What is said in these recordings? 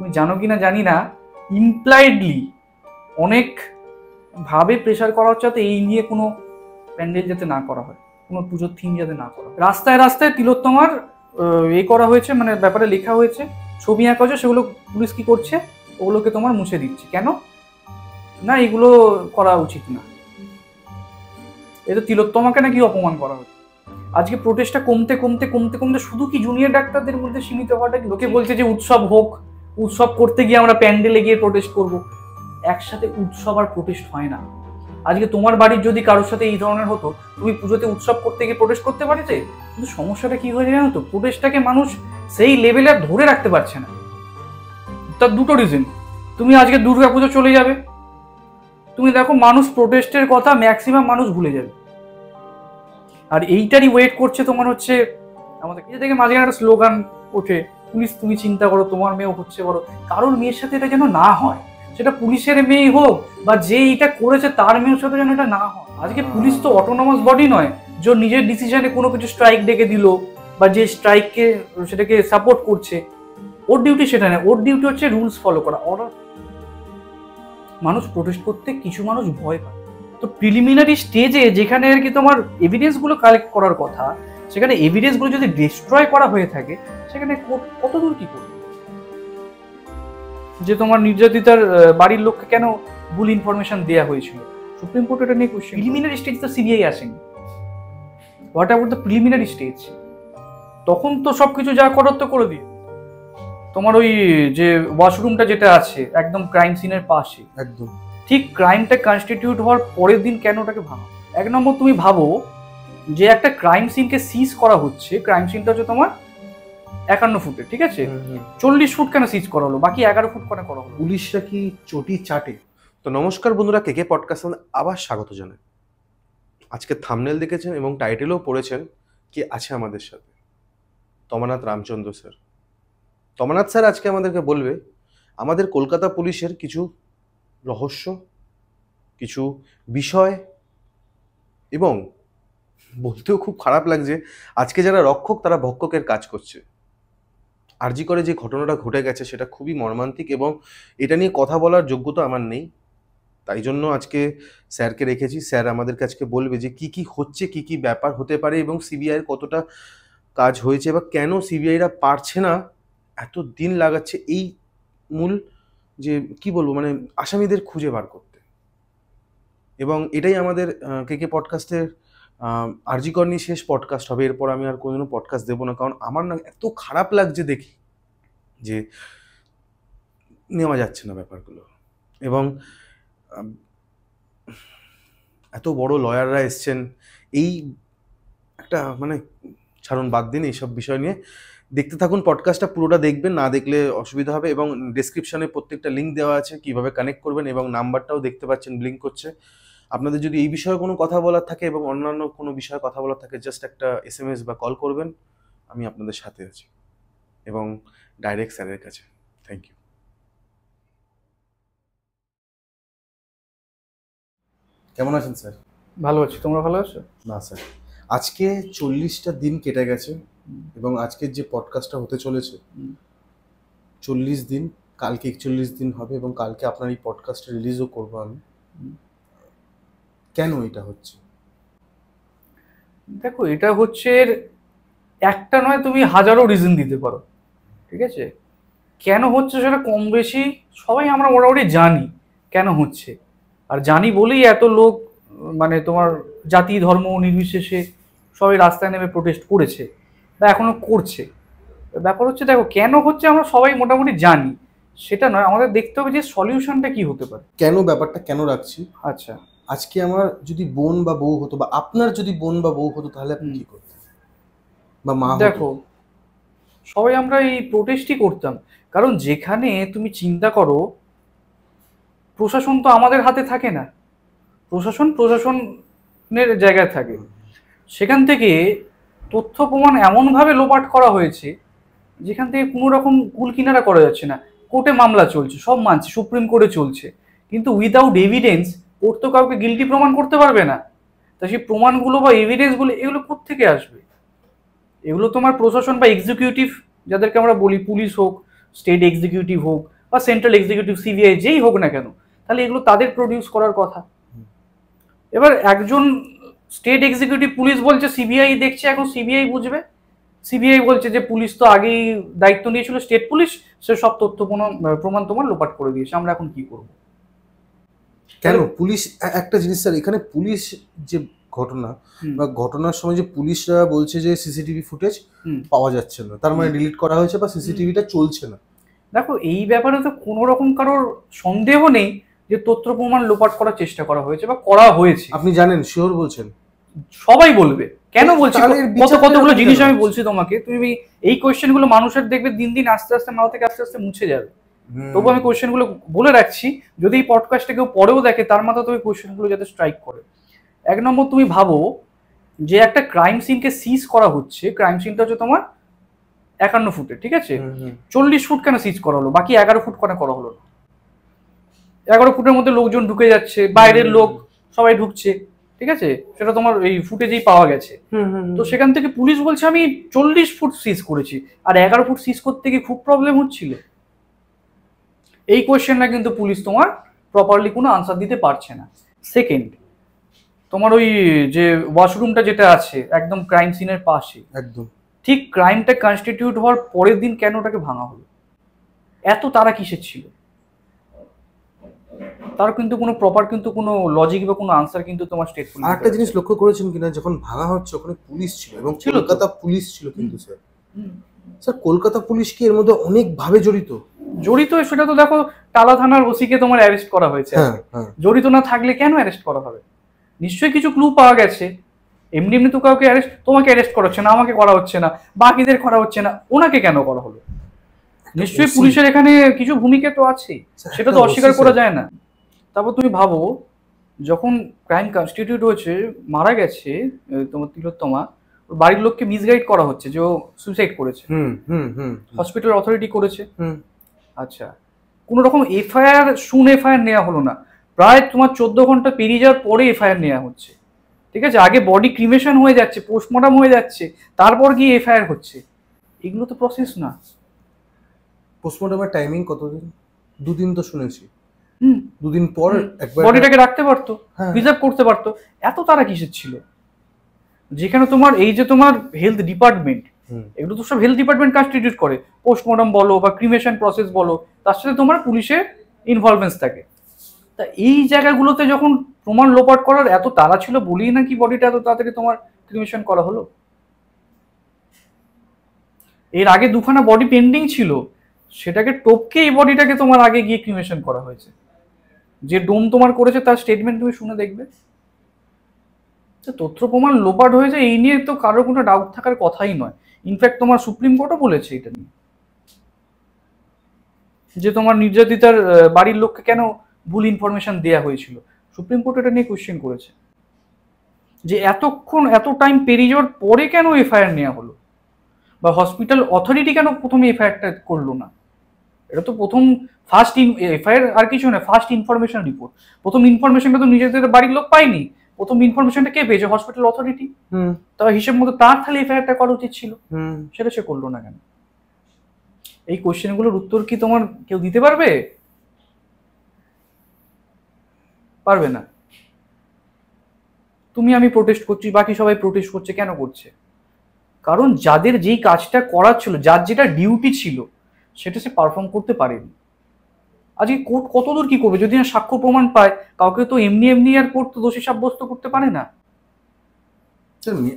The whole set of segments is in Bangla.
তুমি জানো কি না জানি না ইমপ্লাইডলি অনেক ভাবে প্রেশার করা হচ্ছে যাতে এই নিয়ে কোনো প্যান্ডেল যাতে না করা হয় কোনো পুজোর থিম যাতে না করা রাস্তায় রাস্তায় তিলোত্তমার এ করা হয়েছে মানে ব্যাপারে লেখা হয়েছে ছবি আঁকা হয়েছে সেগুলো পুলিশ কি করছে ওগুলোকে তোমার মুছে দিচ্ছে কেন না এগুলো করা উচিত না তো তিলোত্তমাকে নাকি অপমান করা হচ্ছে আজকে প্রোটেস্টটা কমতে কমতে কমতে কমতে শুধু কি জুনিয়র ডাক্তারদের মধ্যে সীমিত হওয়াটা লোকে বলছে যে উৎসব হোক উৎসব করতে গিয়ে আমরা প্যান্ডেলে গিয়ে প্রোটেস্ট করব একসাথে উৎসব আর প্রোটেস্ট হয় না আজকে তোমার বাড়ির যদি কারোর সাথে এই ধরনের হতো তুমি পুজোতে উৎসব করতে গিয়ে প্রোটেস্ট করতে পারতে কিন্তু সমস্যাটা কি হয়েছে জানো তো প্রোটেস্টটাকে মানুষ সেই লেভেলে আর ধরে রাখতে পারছে না তার দুটো রিজন তুমি আজকে দুর্গা পুজো চলে যাবে তুমি দেখো মানুষ প্রোটেস্টের কথা ম্যাক্সিমাম মানুষ ভুলে যাবে আর এইটারই ওয়েট করছে তোমার হচ্ছে আমাদের থেকে মাঝখানে একটা স্লোগান ওঠে পুলিশ তুমি চিন্তা করো তোমার মেয়ে হচ্ছে বড় কারোর মেয়ের সাথে এটা যেন না হয় সেটা পুলিশের মেয়ে হোক বা যে এটা করেছে তার মেয়ের সাথে যেন এটা না হয় আজকে পুলিশ তো অটোনমাস বডি নয় যে নিজের ডিসিশনে কোনো কিছু স্ট্রাইক ডেকে দিল বা যে স্ট্রাইককে সেটাকে সাপোর্ট করছে ওর ডিউটি সেটা নেয় ওর ডিউটি হচ্ছে রুলস ফলো করা অর্ডার মানুষ প্রোটেস্ট করতে কিছু মানুষ ভয় পায় তো প্রিলিমিনারি স্টেজে যেখানে আর কি তোমার এভিডেন্সগুলো কালেক্ট করার কথা সেখানে এভিডেন্সগুলো যদি ডিস্ট্রয় করা হয়ে থাকে সেখানে কত দূর কি করবে যে তোমার নির্যাতিতার বাড়ির লোককে কেন ভুল ইনফরমেশন দেওয়া হয়েছিল সুপ্রিম কোর্ট এটা নিয়ে কোশ্চেন প্রিলিমিনারি স্টেজ তো সিবিআই আসেনি what about the preliminary stage তখন তো সব কিছু যা করার তো করে দিয়ে তোমার ওই যে ওয়াশরুমটা যেটা আছে একদম ক্রাইম সিনের পাশে একদম ঠিক ক্রাইমটা কনস্টিটিউট হওয়ার পরের দিন কেন ওটাকে ভাঙো এক নম্বর তুমি ভাবো যে একটা ক্রাইম সিনকে সিজ করা হচ্ছে ক্রাইম সিনটা হচ্ছে তোমার একান্ন ফুটে ঠিক আছে চল্লিশ ফুট কেন সিজ করা হলো বাকি এগারো ফুট কেন করা হলো পুলিশরা কি চটি চাটে তো নমস্কার বন্ধুরা কে কে পডকাস্ট আবার স্বাগত জানাই আজকে থামনেল দেখেছেন এবং টাইটেলও পড়েছেন কে আছে আমাদের সাথে তমানাথ রামচন্দ্র স্যার তমানাথ স্যার আজকে আমাদেরকে বলবে আমাদের কলকাতা পুলিশের কিছু রহস্য কিছু বিষয় এবং বলতেও খুব খারাপ লাগছে আজকে যারা রক্ষক তারা ভক্ষকের কাজ করছে আরজি করে যে ঘটনাটা ঘটে গেছে সেটা খুবই মর্মান্তিক এবং এটা নিয়ে কথা বলার যোগ্যতা আমার নেই তাই জন্য আজকে স্যারকে রেখেছি স্যার আমাদের কাছকে বলবে যে কি কি হচ্ছে কি কি ব্যাপার হতে পারে এবং সিবিআইয়ের কতটা কাজ হয়েছে বা কেন সিবিআইরা পারছে না এত দিন লাগাচ্ছে এই মূল যে কি বলবো মানে আসামিদের খুঁজে বার করতে এবং এটাই আমাদের কে কে পডকাস্টের জি নিয়ে শেষ পডকাস্ট হবে এরপর আমি আর কোনো পডকাস্ট দেবো না কারণ আমার না এত খারাপ লাগছে দেখি যে নেওয়া যাচ্ছে না ব্যাপারগুলো এবং এত বড় লয়াররা এসছেন এই একটা মানে ছাড়ুন বাদ দিন এইসব বিষয় নিয়ে দেখতে থাকুন পডকাস্টটা পুরোটা দেখবেন না দেখলে অসুবিধা হবে এবং ডিসক্রিপশানে প্রত্যেকটা লিঙ্ক দেওয়া আছে কিভাবে কানেক্ট করবেন এবং নাম্বারটাও দেখতে পাচ্ছেন লিঙ্ক করছে আপনাদের যদি এই বিষয়ে কোনো কথা বলার থাকে এবং অন্যান্য কোনো বিষয়ে কথা বলার থাকে জাস্ট একটা এস এম এস বা কল করবেন আমি আপনাদের সাথে আছি এবং ডাইরেক্ট স্যারের কাছে থ্যাংক ইউ কেমন আছেন স্যার ভালো আছি তোমরা ভালো আছো না স্যার আজকে চল্লিশটা দিন কেটে গেছে এবং আজকের যে পডকাস্টটা হতে চলেছে চল্লিশ দিন কালকে একচল্লিশ দিন হবে এবং কালকে আপনার এই পডকাস্টটা রিলিজও করবো আমি কেন এটা হচ্ছে দেখো এটা হচ্ছে একটা নয় তুমি হাজারো রিজন দিতে পারো ঠিক আছে কেন হচ্ছে সেটা কম বেশি সবাই আমরা মোটামুটি জানি কেন হচ্ছে আর জানি বলেই এত লোক মানে তোমার জাতি ধর্ম নির্বিশেষে সবাই রাস্তায় নেমে প্রোটেস্ট করেছে বা এখনও করছে ব্যাপার হচ্ছে দেখো কেন হচ্ছে আমরা সবাই মোটামুটি জানি সেটা নয় আমাদের দেখতে হবে যে সলিউশনটা কি হতে পারে কেন ব্যাপারটা কেন রাখছি আচ্ছা আজকে আমার যদি বোন বা বউ হতো বা আপনার যদি বোন বা বউ হতো তাহলে আপনি কি করতেন বা মা দেখো সবাই আমরা এই প্রোটেস্টই করতাম কারণ যেখানে তুমি চিন্তা করো প্রশাসন তো আমাদের হাতে থাকে না প্রশাসন প্রশাসনের জায়গায় থাকে সেখান থেকে তথ্য প্রমাণ এমনভাবে লোপাট করা হয়েছে যেখান থেকে কোনো রকম কুল কিনারা করা যাচ্ছে না কোর্টে মামলা চলছে সব মানছে সুপ্রিম কোর্টে চলছে কিন্তু উইদাউট এভিডেন্স কোর্ট তো কাউকে গিলটি প্রমাণ করতে পারবে না তা সেই প্রমাণগুলো বা এভিডেন্সগুলো এগুলো কোথেকে আসবে এগুলো তোমার প্রশাসন বা এক্সিকিউটিভ যাদেরকে আমরা বলি পুলিশ হোক স্টেট এক্সিকিউটিভ হোক বা সেন্ট্রাল এক্সিকিউটিভ সিবিআই যেই হোক না কেন তাহলে এগুলো তাদের প্রডিউস করার কথা এবার একজন স্টেট এক্সিকিউটিভ পুলিশ বলছে সিবিআই দেখছে এখন সিবিআই বুঝবে সিবিআই বলছে যে পুলিশ তো আগেই দায়িত্ব নিয়েছিল স্টেট পুলিশ সে সব তথ্য প্রমাণ তোমার লোপাট করে দিয়েছে আমরা এখন কি করবো কেন পুলিশ একটা জিনিস স্যার এখানে পুলিশ যে ঘটনা বা ঘটনার সময় যে পুলিশরা বলছে যে সিসিটিভি ফুটেজ পাওয়া যাচ্ছে না তার মানে ডিলিট করা হয়েছে বা সিসিটিভিটা চলছে না দেখো এই ব্যাপারে তো কোনো রকম কারোর সন্দেহ নেই যে তথ্য প্রমাণ লোপাট করার চেষ্টা করা হয়েছে বা করা হয়েছে আপনি জানেন শিওর বলছেন সবাই বলবে কেন বলছি কত কতগুলো জিনিস আমি বলছি তোমাকে তুমি এই কোয়েশ্চেনগুলো মানুষের দেখবে দিন দিন আস্তে আস্তে মাথা থেকে আস্তে আস্তে মুছে যাবে তবু আমি কোয়েশ্চেনগুলো বলে রাখছি যদি এই পডকাস্টটা কেউ পরেও দেখে তার মাথা তো ওই কোয়েশ্চেনগুলো যাতে স্ট্রাইক করে এক নম্বর তুমি ভাবো যে একটা ক্রাইম সিনকে সিজ করা হচ্ছে ক্রাইম সিনটা হচ্ছে তোমার একান্ন ফুটে ঠিক আছে চল্লিশ ফুট কেন সিজ করা হলো বাকি এগারো ফুট কেন করা হলো এগারো ফুটের মধ্যে লোকজন ঢুকে যাচ্ছে বাইরের লোক সবাই ঢুকছে ঠিক আছে সেটা তোমার এই ফুটেজেই পাওয়া গেছে তো সেখান থেকে পুলিশ বলছে আমি চল্লিশ ফুট সিজ করেছি আর এগারো ফুট সিজ করতে গিয়ে খুব প্রবলেম হচ্ছিল এই কোয়েশ্চেনটা কিন্তু পুলিশ তোমার প্রপারলি কোনো আনসার দিতে পারছে না সেকেন্ড তোমার ওই যে ওয়াশরুমটা যেটা আছে একদম ক্রাইম সিনের পাশে একদম ঠিক ক্রাইমটা কনস্টিটিউট হওয়ার পরের দিন কেন ওটাকে ভাঙা হলো এত তারা কিসের ছিল তার কিন্তু কোনো প্রপার কিন্তু কোনো লজিক বা কোনো আনসার কিন্তু তোমার স্টেট পুলিশ একটা জিনিস লক্ষ্য করেছেন কিনা যখন ভাঙা হচ্ছে ওখানে পুলিশ ছিল এবং ছিল কথা পুলিশ ছিল কিন্তু স্যার স্যার কলকাতা পুলিশ কি এর মধ্যে অনেকভাবে জড়িত জড়িত সেটা তো দেখো টালা থানার ওসিকে তোমার অ্যারেস্ট করা হয়েছে হ্যাঁ, হ্যাঁ। জড়িত না থাকলে কেন অ্যারেস্ট করা হবে নিশ্চয়ই কিছু ক্লু পাওয়া গেছে এমনি এমনি তো কাউকে অ্যারেস্ট তোমাকে অ্যারেস্ট করা হচ্ছে না আমাকে করা হচ্ছে না বাকিদের করা হচ্ছে না ওনাকে কেন করা হলো নিশ্চয়ই পুলিশের এখানে কিছু ভূমিকা তো আছে সেটা তো অস্বীকার করা যায় না তারপর তুমি ভাবো যখন ক্রাইম কনস্টিটিউট হয়েছে মারা গেছে তোমার তিলোত্তমা বাড়ির লোককে মিসগাইড করা হচ্ছে যে ও সুইসাইড করেছে হুম হুম হুম হসপিটাল অথরিটি করেছে হুম আচ্ছা কোন রকম এফআইআর শুন এফআইআর নেওয়া হলো না প্রায় তোমার চোদ্দ ঘন্টা পেরিয়ে যাওয়ার পরে এফআইআর নেওয়া হচ্ছে ঠিক আছে আগে বডি ক্রিমেশন হয়ে যাচ্ছে পোস্টমর্টম হয়ে যাচ্ছে তারপর গিয়ে এফআইআর হচ্ছে এগুলো তো প্রসেস না পোস্টমর্টমের টাইমিং কতদিন দুদিন তো শুনেছি হুম দুদিন পর বডিটাকে রাখতে পারতো প্রিজার্ভ হ্যাঁ। করতে পারতো এত তারা কিসের ছিল যেখানে তোমার এই যে তোমার হেলথ ডিপার্টমেন্ট এগুলো তো সব হেলথ ডিপার্টমেন্ট কনস্টিটিউট করে পোস্টমর্টম বলো বা ক্রিমেশন প্রসেস বলো তার সাথে তোমার পুলিশের ইনভলভেন্স থাকে তা এই জায়গাগুলোতে যখন প্রমাণ লোপাট করার এত তাড়া ছিল বলেই কি বডিটা এত তাড়াতাড়ি তোমার ক্রিমেশন করা হলো এর আগে দুখানা বডি পেন্ডিং ছিল সেটাকে টপকে এই বডিটাকে তোমার আগে গিয়ে ক্রিমেশন করা হয়েছে যে ডোম তোমার করেছে তার স্টেটমেন্ট তুমি শুনে দেখবে যে আচ্ছা, তথ্য প্রমাণ লোপাট যায় এই নিয়ে তো কারোর কোনো ডাউট থাকার কথাই নয় ইনফ্যাক্ট তোমার সুপ্রিম কোর্টও বলেছে এটা নিয়ে যে তোমার নির্যাতিতার বাড়ির লোককে কেন ভুল ইনফরমেশন দেয়া হয়েছিল সুপ্রিম কোর্ট এটা নিয়ে কোয়েশ্চেন করেছে যে এতক্ষণ এত টাইম পেরিয়ে যাওয়ার পরে কেন এফআইআর নেওয়া হলো বা হসপিটাল অথরিটি কেন প্রথমে এফআইআরটা করলো না এটা তো প্রথম ফার্স্ট এফআইআর আর কিছু না ফার্স্ট ইনফরমেশন রিপোর্ট প্রথম ইনফরমেশনটা তো নিজেদের বাড়ির লোক পায়নি প্রথম ইনফরমেশনটা কে পেয়েছে হসপিটাল অথরিটি তবে হিসেব মতো তার তাহলে এফআইআরটা করা উচিত ছিল সেটা সে করলো না কেন এই কোশ্চেনগুলোর উত্তর কি তোমার কেউ দিতে পারবে পারবে না তুমি আমি প্রোটেস্ট করছি বাকি সবাই প্রোটেস্ট করছে কেন করছে কারণ যাদের যেই কাজটা করার ছিল যার যেটা ডিউটি ছিল সেটা সে পারফর্ম করতে পারেনি আজকে কোর্ট কতদূর কি করবে যদি না সাক্ষ্য প্রমাণ পায় কাউকে তো এমনি এমনি আর কোর্ট তো দোষী সাব্যস্ত করতে পারে না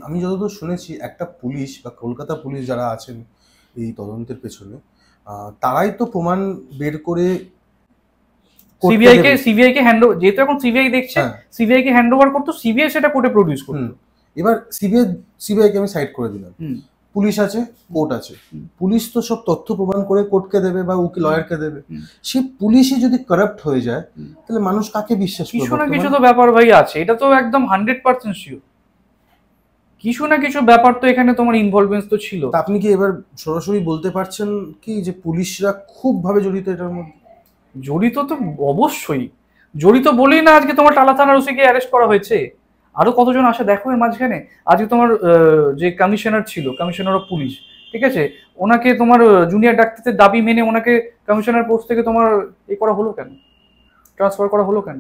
আমি যতদূর শুনেছি একটা পুলিশ বা কলকাতা পুলিশ যারা আছেন এই তদন্তের পেছনে তারাই তো প্রমাণ বের করে সিবিআই কে সিবিআই কে হ্যান্ড যেহেতু এখন সিবিআই দেখছে সিবিআই হ্যাঁ। কে হ্যান্ড ওভার করতো সিবিআই সেটা কোর্টে প্রডিউস করতো এবার সিবিআই সিবিআই কে আমি সাইড করে দিলাম পুলিশ আছে কোর্ট আছে পুলিশ তো সব তথ্য প্রমাণ করে কোর্টকে দেবে বা উকিল লয়ারকে দেবে সে পুলিশই যদি করাপ্ট হয়ে যায় তাহলে মানুষ কাকে বিশ্বাস করবে কিছু না কিছু তো ব্যাপার ভাই আছে এটা তো একদম হান্ড্রেড পার্সেন্ট শিওর কিছু না কিছু ব্যাপার তো এখানে তোমার ইনভলভমেন্ট তো ছিল আপনি কি এবার সরাসরি বলতে পারছেন কি যে পুলিশরা খুব ভাবে জড়িত এটার মধ্যে জড়িত তো অবশ্যই জড়িত বলেই না আজকে তোমার টালা থানার ওসিকে অ্যারেস্ট করা হয়েছে আরো কতজন আসে দেখো এর মাঝখানে আজকে তোমার যে কমিশনার ছিল কমিশনার অফ পুলিশ ঠিক আছে ওনাকে তোমার জুনিয়র ডাক্তারদের দাবি মেনে ওনাকে কমিশনার পোস্ট থেকে তোমার এ করা হলো কেন ট্রান্সফার করা হলো কেন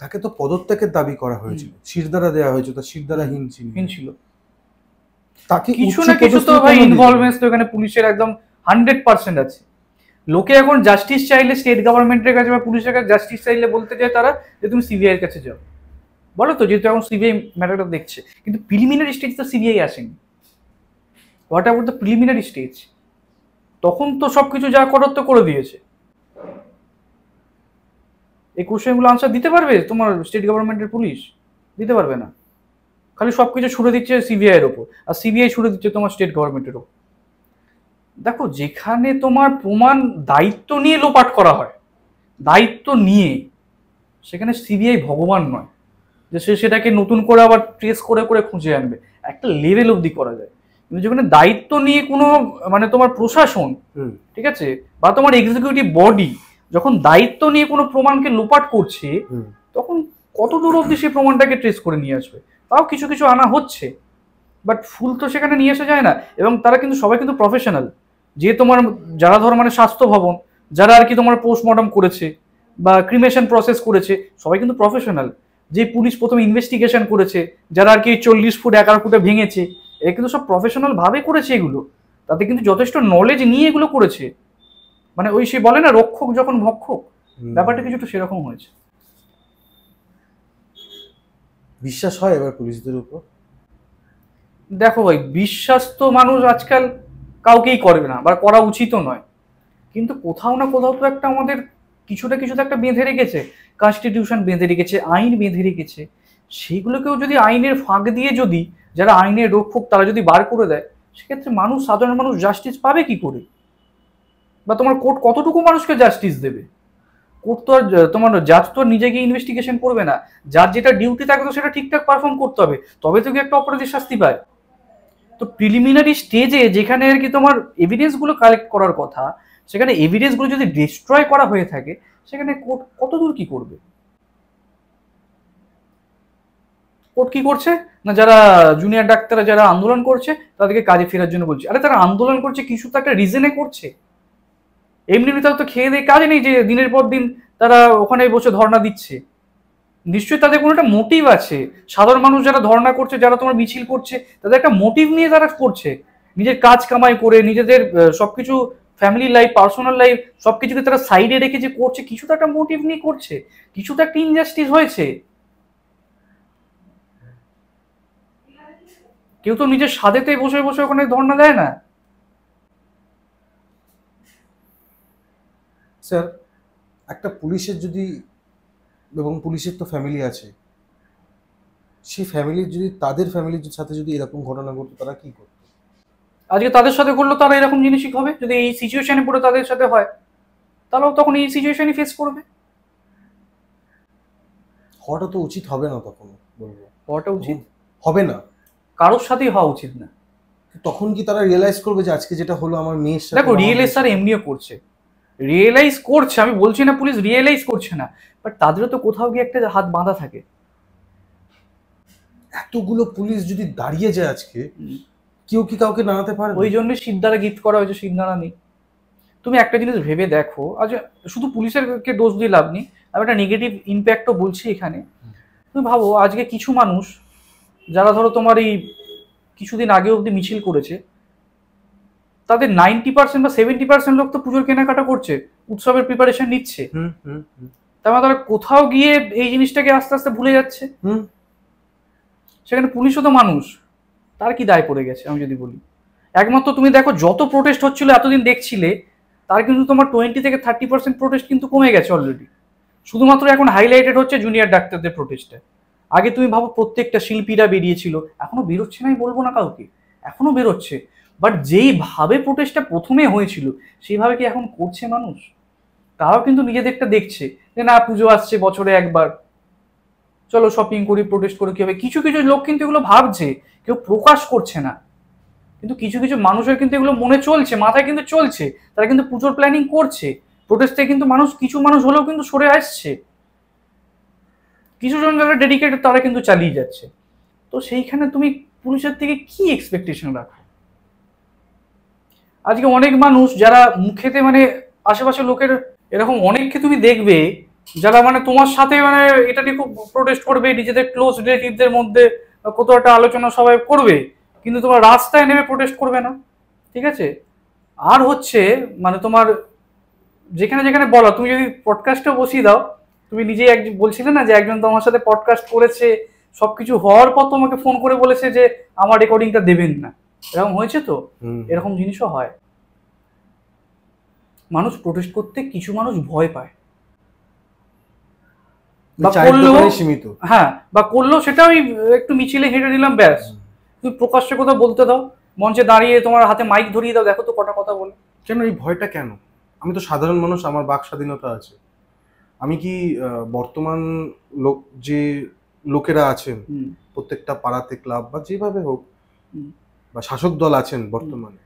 তাকে তো পদত্যাগের দাবি করা হয়েছিল শিরদারা দেওয়া হয়েছিল তার শিরদারা হীন ছিল হীন ছিল তাকে কিছু না কিছু তো ভাই ইনভলভমেন্ট তো এখানে পুলিশের একদম হান্ড্রেড পার্সেন্ট আছে লোকে এখন জাস্টিস চাইলে স্টেট গভর্নমেন্টের কাছে বা পুলিশের কাছে জাস্টিস চাইলে বলতে যায় তারা যে তুমি সিবিআইয়ের কাছে যাও বলো তো যেহেতু এখন সিবিআই ম্যাটারটা দেখছে কিন্তু প্রিলিমিনারি স্টেজ তো সিবিআই আসেনি what about the preliminary stage তখন তো সব কিছু যা করার তো করে দিয়েছে এই কোশ্চেনগুলো আনসার দিতে পারবে তোমার স্টেট গভর্নমেন্টের পুলিশ দিতে পারবে না খালি সব কিছু ছুড়ে দিচ্ছে সিবিআইয়ের ওপর আর সিবিআই ছুড়ে দিচ্ছে তোমার স্টেট গভর্নমেন্টের ওপর দেখো যেখানে তোমার প্রমাণ দায়িত্ব নিয়ে লোপাট করা হয় দায়িত্ব নিয়ে সেখানে সিবিআই ভগবান নয় যে সে সেটাকে নতুন করে আবার ট্রেস করে করে খুঁজে আনবে একটা লেভেল অবধি করা যায় কিন্তু যেখানে দায়িত্ব নিয়ে কোনো মানে তোমার প্রশাসন ঠিক আছে বা তোমার এক্সিকিউটিভ বডি যখন দায়িত্ব নিয়ে কোনো প্রমাণকে লোপাট করছে তখন কত দূর অবধি সেই প্রমাণটাকে ট্রেস করে নিয়ে আসবে তাও কিছু কিছু আনা হচ্ছে বাট ফুল তো সেখানে নিয়ে আসা যায় না এবং তারা কিন্তু সবাই কিন্তু প্রফেশনাল যে তোমার যারা ধর মানে স্বাস্থ্য ভবন যারা আর কি তোমার পোস্টমর্টম করেছে বা ক্রিমেশন প্রসেস করেছে সবাই কিন্তু প্রফেশনাল যে পুলিশ প্রথম ইনভেস্টিগেশন করেছে যারা আর কি চল্লিশ ফুট এগারো ফুটে ভেঙেছে এরা কিন্তু সব প্রফেশনালভাবে করেছে এগুলো তাতে কিন্তু যথেষ্ট নলেজ নিয়ে এগুলো করেছে মানে ওই সে বলে না রক্ষক যখন ভক্ষক ব্যাপারটা কিছুটা সেরকম হয়েছে বিশ্বাস হয় এবার পুলিশদের উপর দেখো ভাই বিশ্বাস তো মানুষ আজকাল কাউকেই করবে না বা করা উচিতও নয় কিন্তু কোথাও না কোথাও তো একটা আমাদের কিছুটা কিছুটা একটা বেঁধে রেখেছে কনস্টিটিউশন বেঁধে রেখেছে আইন বেঁধে রেখেছে সেইগুলোকেও যদি আইনের ফাঁক দিয়ে যদি যারা আইনের রক্ষক তারা যদি বার করে দেয় সেক্ষেত্রে মানুষ সাধারণ মানুষ জাস্টিস পাবে কি করে বা তোমার কোর্ট কতটুকু মানুষকে জাস্টিস দেবে কোর্ট তো আর তোমার জাজ তো নিজেকে ইনভেস্টিগেশন করবে না যার যেটা ডিউটি থাকে তো সেটা ঠিকঠাক পারফর্ম করতে হবে তবে তো কি একটা অপরাধীর শাস্তি পায় তো প্রিলিমিনারি স্টেজে যেখানে আর কি তোমার এভিডেন্সগুলো কালেক্ট করার কথা সেখানে এভিডেন্সগুলো যদি ডিস্ট্রয় করা হয়ে থাকে সেখানে কোর্ট কতদূর কি করবে কোর্ট কি করছে না যারা জুনিয়র ডাক্তাররা যারা আন্দোলন করছে তাদেরকে কাজে ফেরার জন্য বলছে আরে তারা আন্দোলন করছে কিছু তো একটা রিজনে করছে এমনি এমনি তারা তো খেয়ে দিয়ে কাজ নেই যে দিনের পর দিন তারা ওখানে বসে ধর্ণা দিচ্ছে নিশ্চয়ই তাদের কোনো একটা মোটিভ আছে সাধারণ মানুষ যারা ধর্ণা করছে যারা তোমার মিছিল করছে তাদের একটা মোটিভ নিয়ে তারা করছে নিজের কাজ কামাই করে নিজেদের সবকিছু ফ্যামিলি লাইফ পার্সোনাল লাইফ সব কিছুকে তারা সাইডে রেখে যে করছে কিছু তো একটা মোটিভ নিয়ে করছে কিছু তো একটা ইনজাস্টিস হয়েছে কেউ তো নিজের সাদেতে বসে বসে ওখানে ধর্ণা দেয় না স্যার একটা পুলিশের যদি এবং পুলিশের তো ফ্যামিলি আছে সেই ফ্যামিলির যদি তাদের ফ্যামিলির সাথে যদি এরকম ঘটনা ঘটতো তারা কি করতো আজকে তাদের সাথে করলো তারা এরকম জিনিসই হবে যদি এই সিচুয়েশনে পড়ে তাদের সাথে হয় তাহলেও তখন এই সিচুয়েশনই ফেস করবে হওয়াটা তো উচিত হবে না তখন বলবো হওয়াটা উচিত হবে না কারোর সাথেই হওয়া উচিত না তখন কি তারা রিয়েলাইজ করবে যে আজকে যেটা হলো আমার মেয়ের সাথে দেখো রিয়েলাইজ তারা এমনিও করছে রিয়েলাইজ করছে আমি বলছি না পুলিশ রিয়েলাইজ করছে না বাট তাদেরও তো কোথাও গিয়ে একটা হাত বাঁধা থাকে এতগুলো পুলিশ যদি দাঁড়িয়ে যায় আজকে কেউ কি কাউকে নাড়াতে পারে ওই জন্য সিদ্ধারা গিফট করা হয়েছে সিদ্ধারা নেই তুমি একটা জিনিস ভেবে দেখো আজ শুধু পুলিশের কে দোষ দিয়ে লাভ নেই আমি একটা নেগেটিভ ইম্প্যাক্টও বলছি এখানে তুমি ভাবো আজকে কিছু মানুষ যারা ধরো তোমার এই কিছুদিন আগে অব্দি মিছিল করেছে তাদের নাইনটি পার্সেন্ট বা সেভেন্টি পার্সেন্ট লোক তো পুজোর কেনাকাটা করছে উৎসবের প্রিপারেশন নিচ্ছে তার মানে তারা কোথাও গিয়ে এই জিনিসটাকে আস্তে আস্তে ভুলে যাচ্ছে সেখানে পুলিশও তো মানুষ তার কি দায় পড়ে গেছে আমি যদি বলি একমাত্র তুমি দেখো যত প্রোটেস্ট হচ্ছিল এতদিন দেখছিলে তার কিন্তু তোমার টোয়েন্টি থেকে থার্টি পার্সেন্ট প্রোটেস্ট কিন্তু কমে গেছে অলরেডি শুধুমাত্র এখন হাইলাইটেড হচ্ছে জুনিয়র ডাক্তারদের প্রোটেস্টে আগে তুমি ভাবো প্রত্যেকটা শিল্পীরা বেরিয়েছিল এখনো বেরোচ্ছে না আমি বলবো না কাউকে এখনো বেরোচ্ছে বাট যেইভাবে প্রোটেস্টটা প্রথমে হয়েছিল সেইভাবে কি এখন করছে মানুষ তারাও কিন্তু নিজেদেরটা দেখছে যে না পুজো আসছে বছরে একবার চলো শপিং করি প্রোটেস্ট করি কিভাবে হবে কিছু কিছু লোক কিন্তু এগুলো ভাবছে কেউ প্রকাশ করছে না কিন্তু কিছু কিছু মানুষের কিন্তু এগুলো মনে চলছে মাথায় কিন্তু চলছে তারা কিন্তু পুজোর প্ল্যানিং করছে প্রোটেস্টে কিন্তু মানুষ কিছু মানুষ হলেও কিন্তু সরে আসছে কিছু জন যারা ডেডিকেটেড তারা কিন্তু চালিয়ে যাচ্ছে তো সেইখানে তুমি পুলিশের থেকে কি এক্সপেকটেশন রাখো আজকে অনেক মানুষ যারা মুখেতে মানে আশেপাশের লোকের এরকম অনেককে তুমি দেখবে যারা মানে তোমার সাথে মানে এটা নিয়ে খুব প্রোটেস্ট করবে নিজেদের ক্লোজ রিলেটিভদের মধ্যে কত একটা আলোচনা সবাই করবে কিন্তু তোমার রাস্তায় নেমে প্রোটেস্ট করবে না ঠিক আছে আর হচ্ছে মানে তোমার যেখানে যেখানে বলা তুমি যদি পডকাস্টে বসিয়ে দাও তুমি নিজেই এক বলছিলে না যে একজন তোমার সাথে পডকাস্ট করেছে সব কিছু হওয়ার পর তোমাকে ফোন করে বলেছে যে আমার রেকর্ডিংটা দেবেন না এরকম হয়েছে তো এরকম জিনিসও হয় মানুষ প্রোটেস্ট করতে কিছু মানুষ ভয় পায় বা করলেও হ্যাঁ বা করলেও সেটা ওই একটু মিছিলে হেঁটে দিলাম ব্যাস তুমি প্রকাশ্যে কোথাও বলতে দাও মঞ্চে দাঁড়িয়ে তোমার হাতে মাইক ধরিয়ে দাও দেখো তো কটা কথা বলে কেন এই ভয়টা কেন আমি তো সাধারণ মানুষ আমার বাক স্বাধীনতা আছে আমি কি বর্তমান লোক যে লোকেরা আছেন প্রত্যেকটা পাড়াতে ক্লাব বা যেভাবে হোক বা শাসক দল আছেন বর্তমানে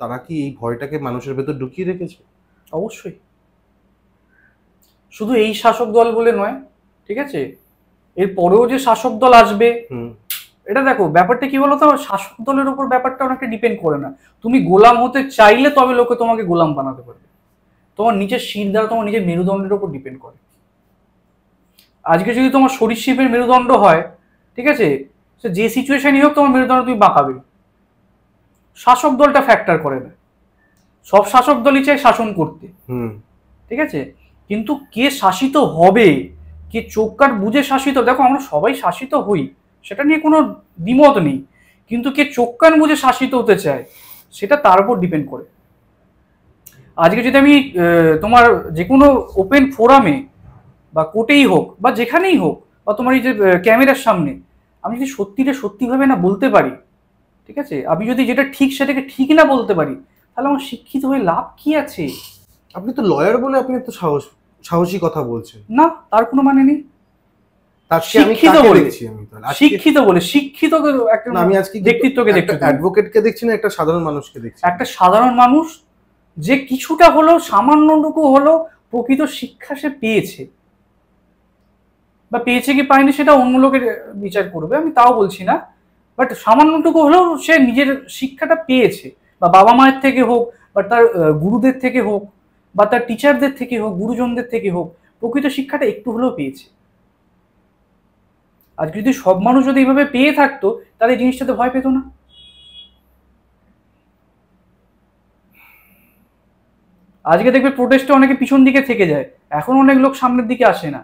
তারা কি এই ভয়টাকে মানুষের ভেতর ঢুকিয়ে রেখেছে অবশ্যই শুধু এই শাসক দল বলে নয় ঠিক আছে এর পরেও যে শাসক দল আসবে এটা দেখো ব্যাপারটা কি বলতো শাসক দলের উপর ব্যাপারটা অনেকটা ডিপেন্ড করে না তুমি গোলাম হতে চাইলে তবে লোকে তোমাকে গোলাম বানাতে পারবে তোমার নিজের শির দ্বারা তোমার নিজের মেরুদণ্ডের উপর ডিপেন্ড করে আজকে যদি তোমার সরীসৃপের মেরুদণ্ড হয় ঠিক আছে সে যে সিচুয়েশনই হোক তোমার মেরুদণ্ড তুমি বাঁকাবে শাসক দলটা ফ্যাক্টর করে না সব শাসক দলই চায় শাসন করতে ঠিক আছে কিন্তু কে শাসিত হবে কি চোখ কাট বুঝে শাসিত দেখো আমরা সবাই শাসিত হই সেটা নিয়ে কোনো দ্বিমত নেই কিন্তু কে চোখ কান বুঝে শাসিত হতে চায় সেটা তার উপর ডিপেন্ড করে আজকে যদি আমি তোমার যে কোনো ওপেন ফোরামে বা কোর্টেই হোক বা যেখানেই হোক বা তোমার এই যে ক্যামেরার সামনে আমি যদি সত্যিটা সত্যিভাবে না বলতে পারি ঠিক আছে আমি যদি যেটা ঠিক সেটাকে ঠিক না বলতে পারি তাহলে আমার শিক্ষিত হয়ে লাভ কি আছে আপনি তো লয়ার বলে আপনি তো সাহস সাহসী কথা বলছেন না তার কোনো মানে নেই শিক্ষিত বলে শিক্ষিত আজকে ব্যক্তিত্বকে অ্যাডভোকেটকে দেখছি না একটা সাধারণ মানুষকে একটা সাধারণ মানুষ যে কিছুটা সামান্যটুকু প্রকৃত শিক্ষা সে পেয়েছে বা পেয়েছে কি পায়নি সেটা অন্য লোকের বিচার করবে আমি তাও বলছি না বাট সামান্যটুকু হলেও সে নিজের শিক্ষাটা পেয়েছে বা বাবা মায়ের থেকে হোক বা তার গুরুদের থেকে হোক বা তার টিচারদের থেকে হোক গুরুজনদের থেকে হোক প্রকৃত শিক্ষাটা একটু হলেও পেয়েছে আর যদি সব মানুষ যদি এইভাবে পেয়ে থাকতো তাহলে জিনিসটাতে ভয় পেত না আজকে দেখবে প্রোটেস্টে অনেকে পিছন দিকে থেকে যায় এখন অনেক লোক সামনের দিকে আসে না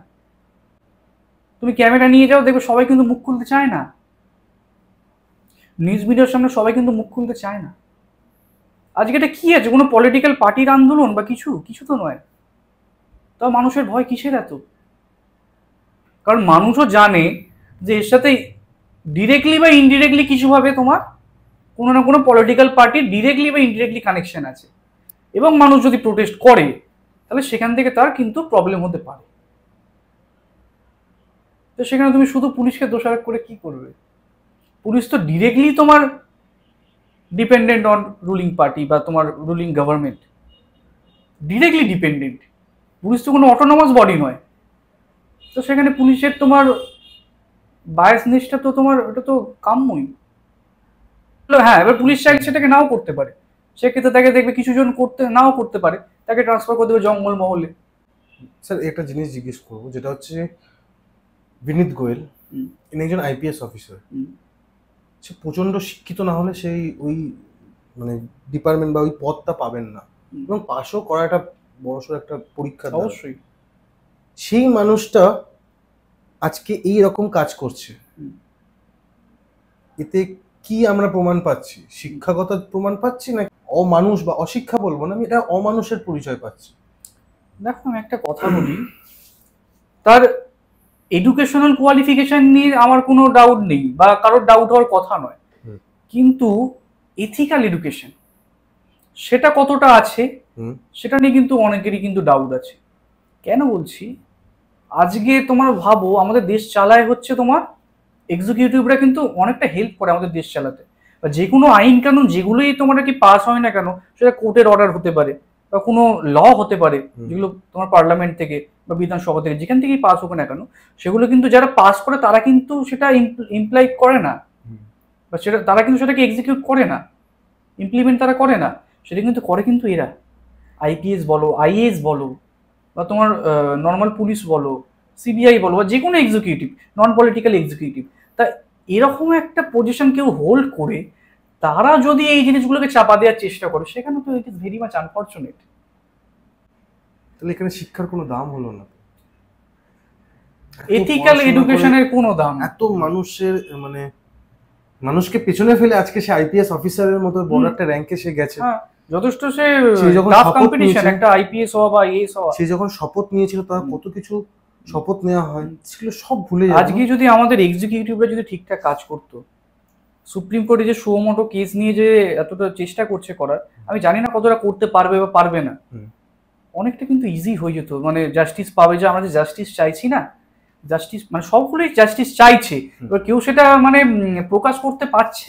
তুমি ক্যামেরা নিয়ে যাও দেখবে সবাই কিন্তু মুখ খুলতে চায় না নিউজ মিডিয়ার সামনে সবাই কিন্তু মুখ খুলতে চায় না আজকে এটা কী আছে কোনো পলিটিক্যাল পার্টির আন্দোলন বা কিছু কিছু তো নয় তা মানুষের ভয় কিসের এত কারণ মানুষও জানে যে এর সাথে ডিরেক্টলি বা ইনডিরেক্টলি কিছুভাবে তোমার কোনো না কোনো পলিটিক্যাল পার্টির ডিরেক্টলি বা ইনডিরেক্টলি কানেকশন আছে এবং মানুষ যদি প্রোটেস্ট করে তাহলে সেখান থেকে তার কিন্তু প্রবলেম হতে পারে তো সেখানে তুমি শুধু পুলিশকে দোষারোপ করে কি করবে পুলিশ তো ডিরেক্টলি তোমার ডিপেন্ডেন্ট অন রুলিং পার্টি বা তোমার ruling government directly dependent police তো কোনো অটোনোমাস বডি নয় তো সেখানে পুলিশের তোমার বায়াসনেসটা তো তোমার ওটা তো কাম্যই হ্যাঁ এবার পুলিশ চাইলে সেটাকে নাও করতে পারে সেক্ষেত্রে তাকে দেখবে কিছুজন করতে নাও করতে পারে তাকে ট্রান্সফার করে দেবে জঙ্গল মহলে স্যার একটা জিনিস জিজ্ঞেস করবো যেটা হচ্ছে বিনীত গোয়েল একজন আইপিএস অফিসার সে প্রচণ্ড শিক্ষিত না হলে সেই ওই মানে ডিপার্টমেন্ট বা ওই পদটা পাবেন না এবং পাশও করা একটা বড়সড় একটা পরীক্ষা অবশ্যই সেই মানুষটা আজকে এই রকম কাজ করছে এতে কি আমরা প্রমাণ পাচ্ছি শিক্ষাগত প্রমাণ পাচ্ছি না অমানুষ বা অশিক্ষা বলবো না আমি এটা অমানুষের পরিচয় পাচ্ছি দেখো আমি একটা কথা বলি তার এডুকেশনাল কোয়ালিফিকেশন নিয়ে আমার কোনো ডাউট নেই বা কারোর ডাউট হওয়ার কথা নয় কিন্তু এথিক্যাল এডুকেশন সেটা কতটা আছে সেটা নিয়ে কিন্তু অনেকেরই কিন্তু ডাউট আছে কেন বলছি আজকে তোমার ভাবো আমাদের দেশ চালায় হচ্ছে তোমার এক্সিকিউটিভরা কিন্তু অনেকটা হেল্প করে আমাদের দেশ চালাতে বা যে কোনো আইন কানুন যেগুলোই তোমার কি পাস হয় না কেন সেটা কোর্টের অর্ডার হতে পারে বা কোনো ল হতে পারে যেগুলো তোমার পার্লামেন্ট থেকে বা বিধানসভা থেকে যেখান থেকেই পাস হোক না কেন সেগুলো কিন্তু যারা পাস করে তারা কিন্তু সেটা ইমপ্লাই করে না বা সেটা তারা কিন্তু সেটাকে এক্সিকিউট করে না ইমপ্লিমেন্ট তারা করে না সেটা কিন্তু করে কিন্তু এরা আইপিএস বলো আইএস বলো বা তোমার নর্মাল পুলিশ বলো সিবিআই বলো বা যে কোনো এক্সিকিউটিভ নন পলিটিক্যাল এক্সিকিউটিভ তা এরকম একটা পজিশন কেউ হোল্ড করে তারা যদি এই জিনিসগুলোকে চাপা দেওয়ার চেষ্টা করে সেখানে তো it is very much unfortunate তাহলে এখানে শিক্ষার কোনো দাম হলো না এথিক্যাল এডুকেশনের কোনো দাম এত মানুষের মানে মানুষকে পেছনে ফেলে আজকে সে আইপিএস অফিসারের মতো বড় একটা র্যাঙ্কে সে গেছে হ্যাঁ, যথেষ্ট সে টাফ কম্পিটিশন একটা আইপিএস হওয়া বা এএস হওয়া সে যখন শপথ নিয়েছিল তার কত কিছু শপথ নেওয়া হয় সেগুলো সব ভুলে যায় আজকে যদি আমাদের এক্সিকিউটিভরা যদি ঠিকঠাক কাজ করতো সুপ্রিম কোর্টে যে সুমোটো কেস নিয়ে যে এতটা চেষ্টা করছে করার আমি জানি না কতটা করতে পারবে বা পারবে না অনেকটা কিন্তু ইজি হয়ে যেত মানে জাস্টিস পাবে যে আমরা যে জাস্টিস চাইছি না জাস্টিস মানে সবগুলোই জাস্টিস চাইছে এবার কেউ সেটা মানে প্রকাশ করতে পারছে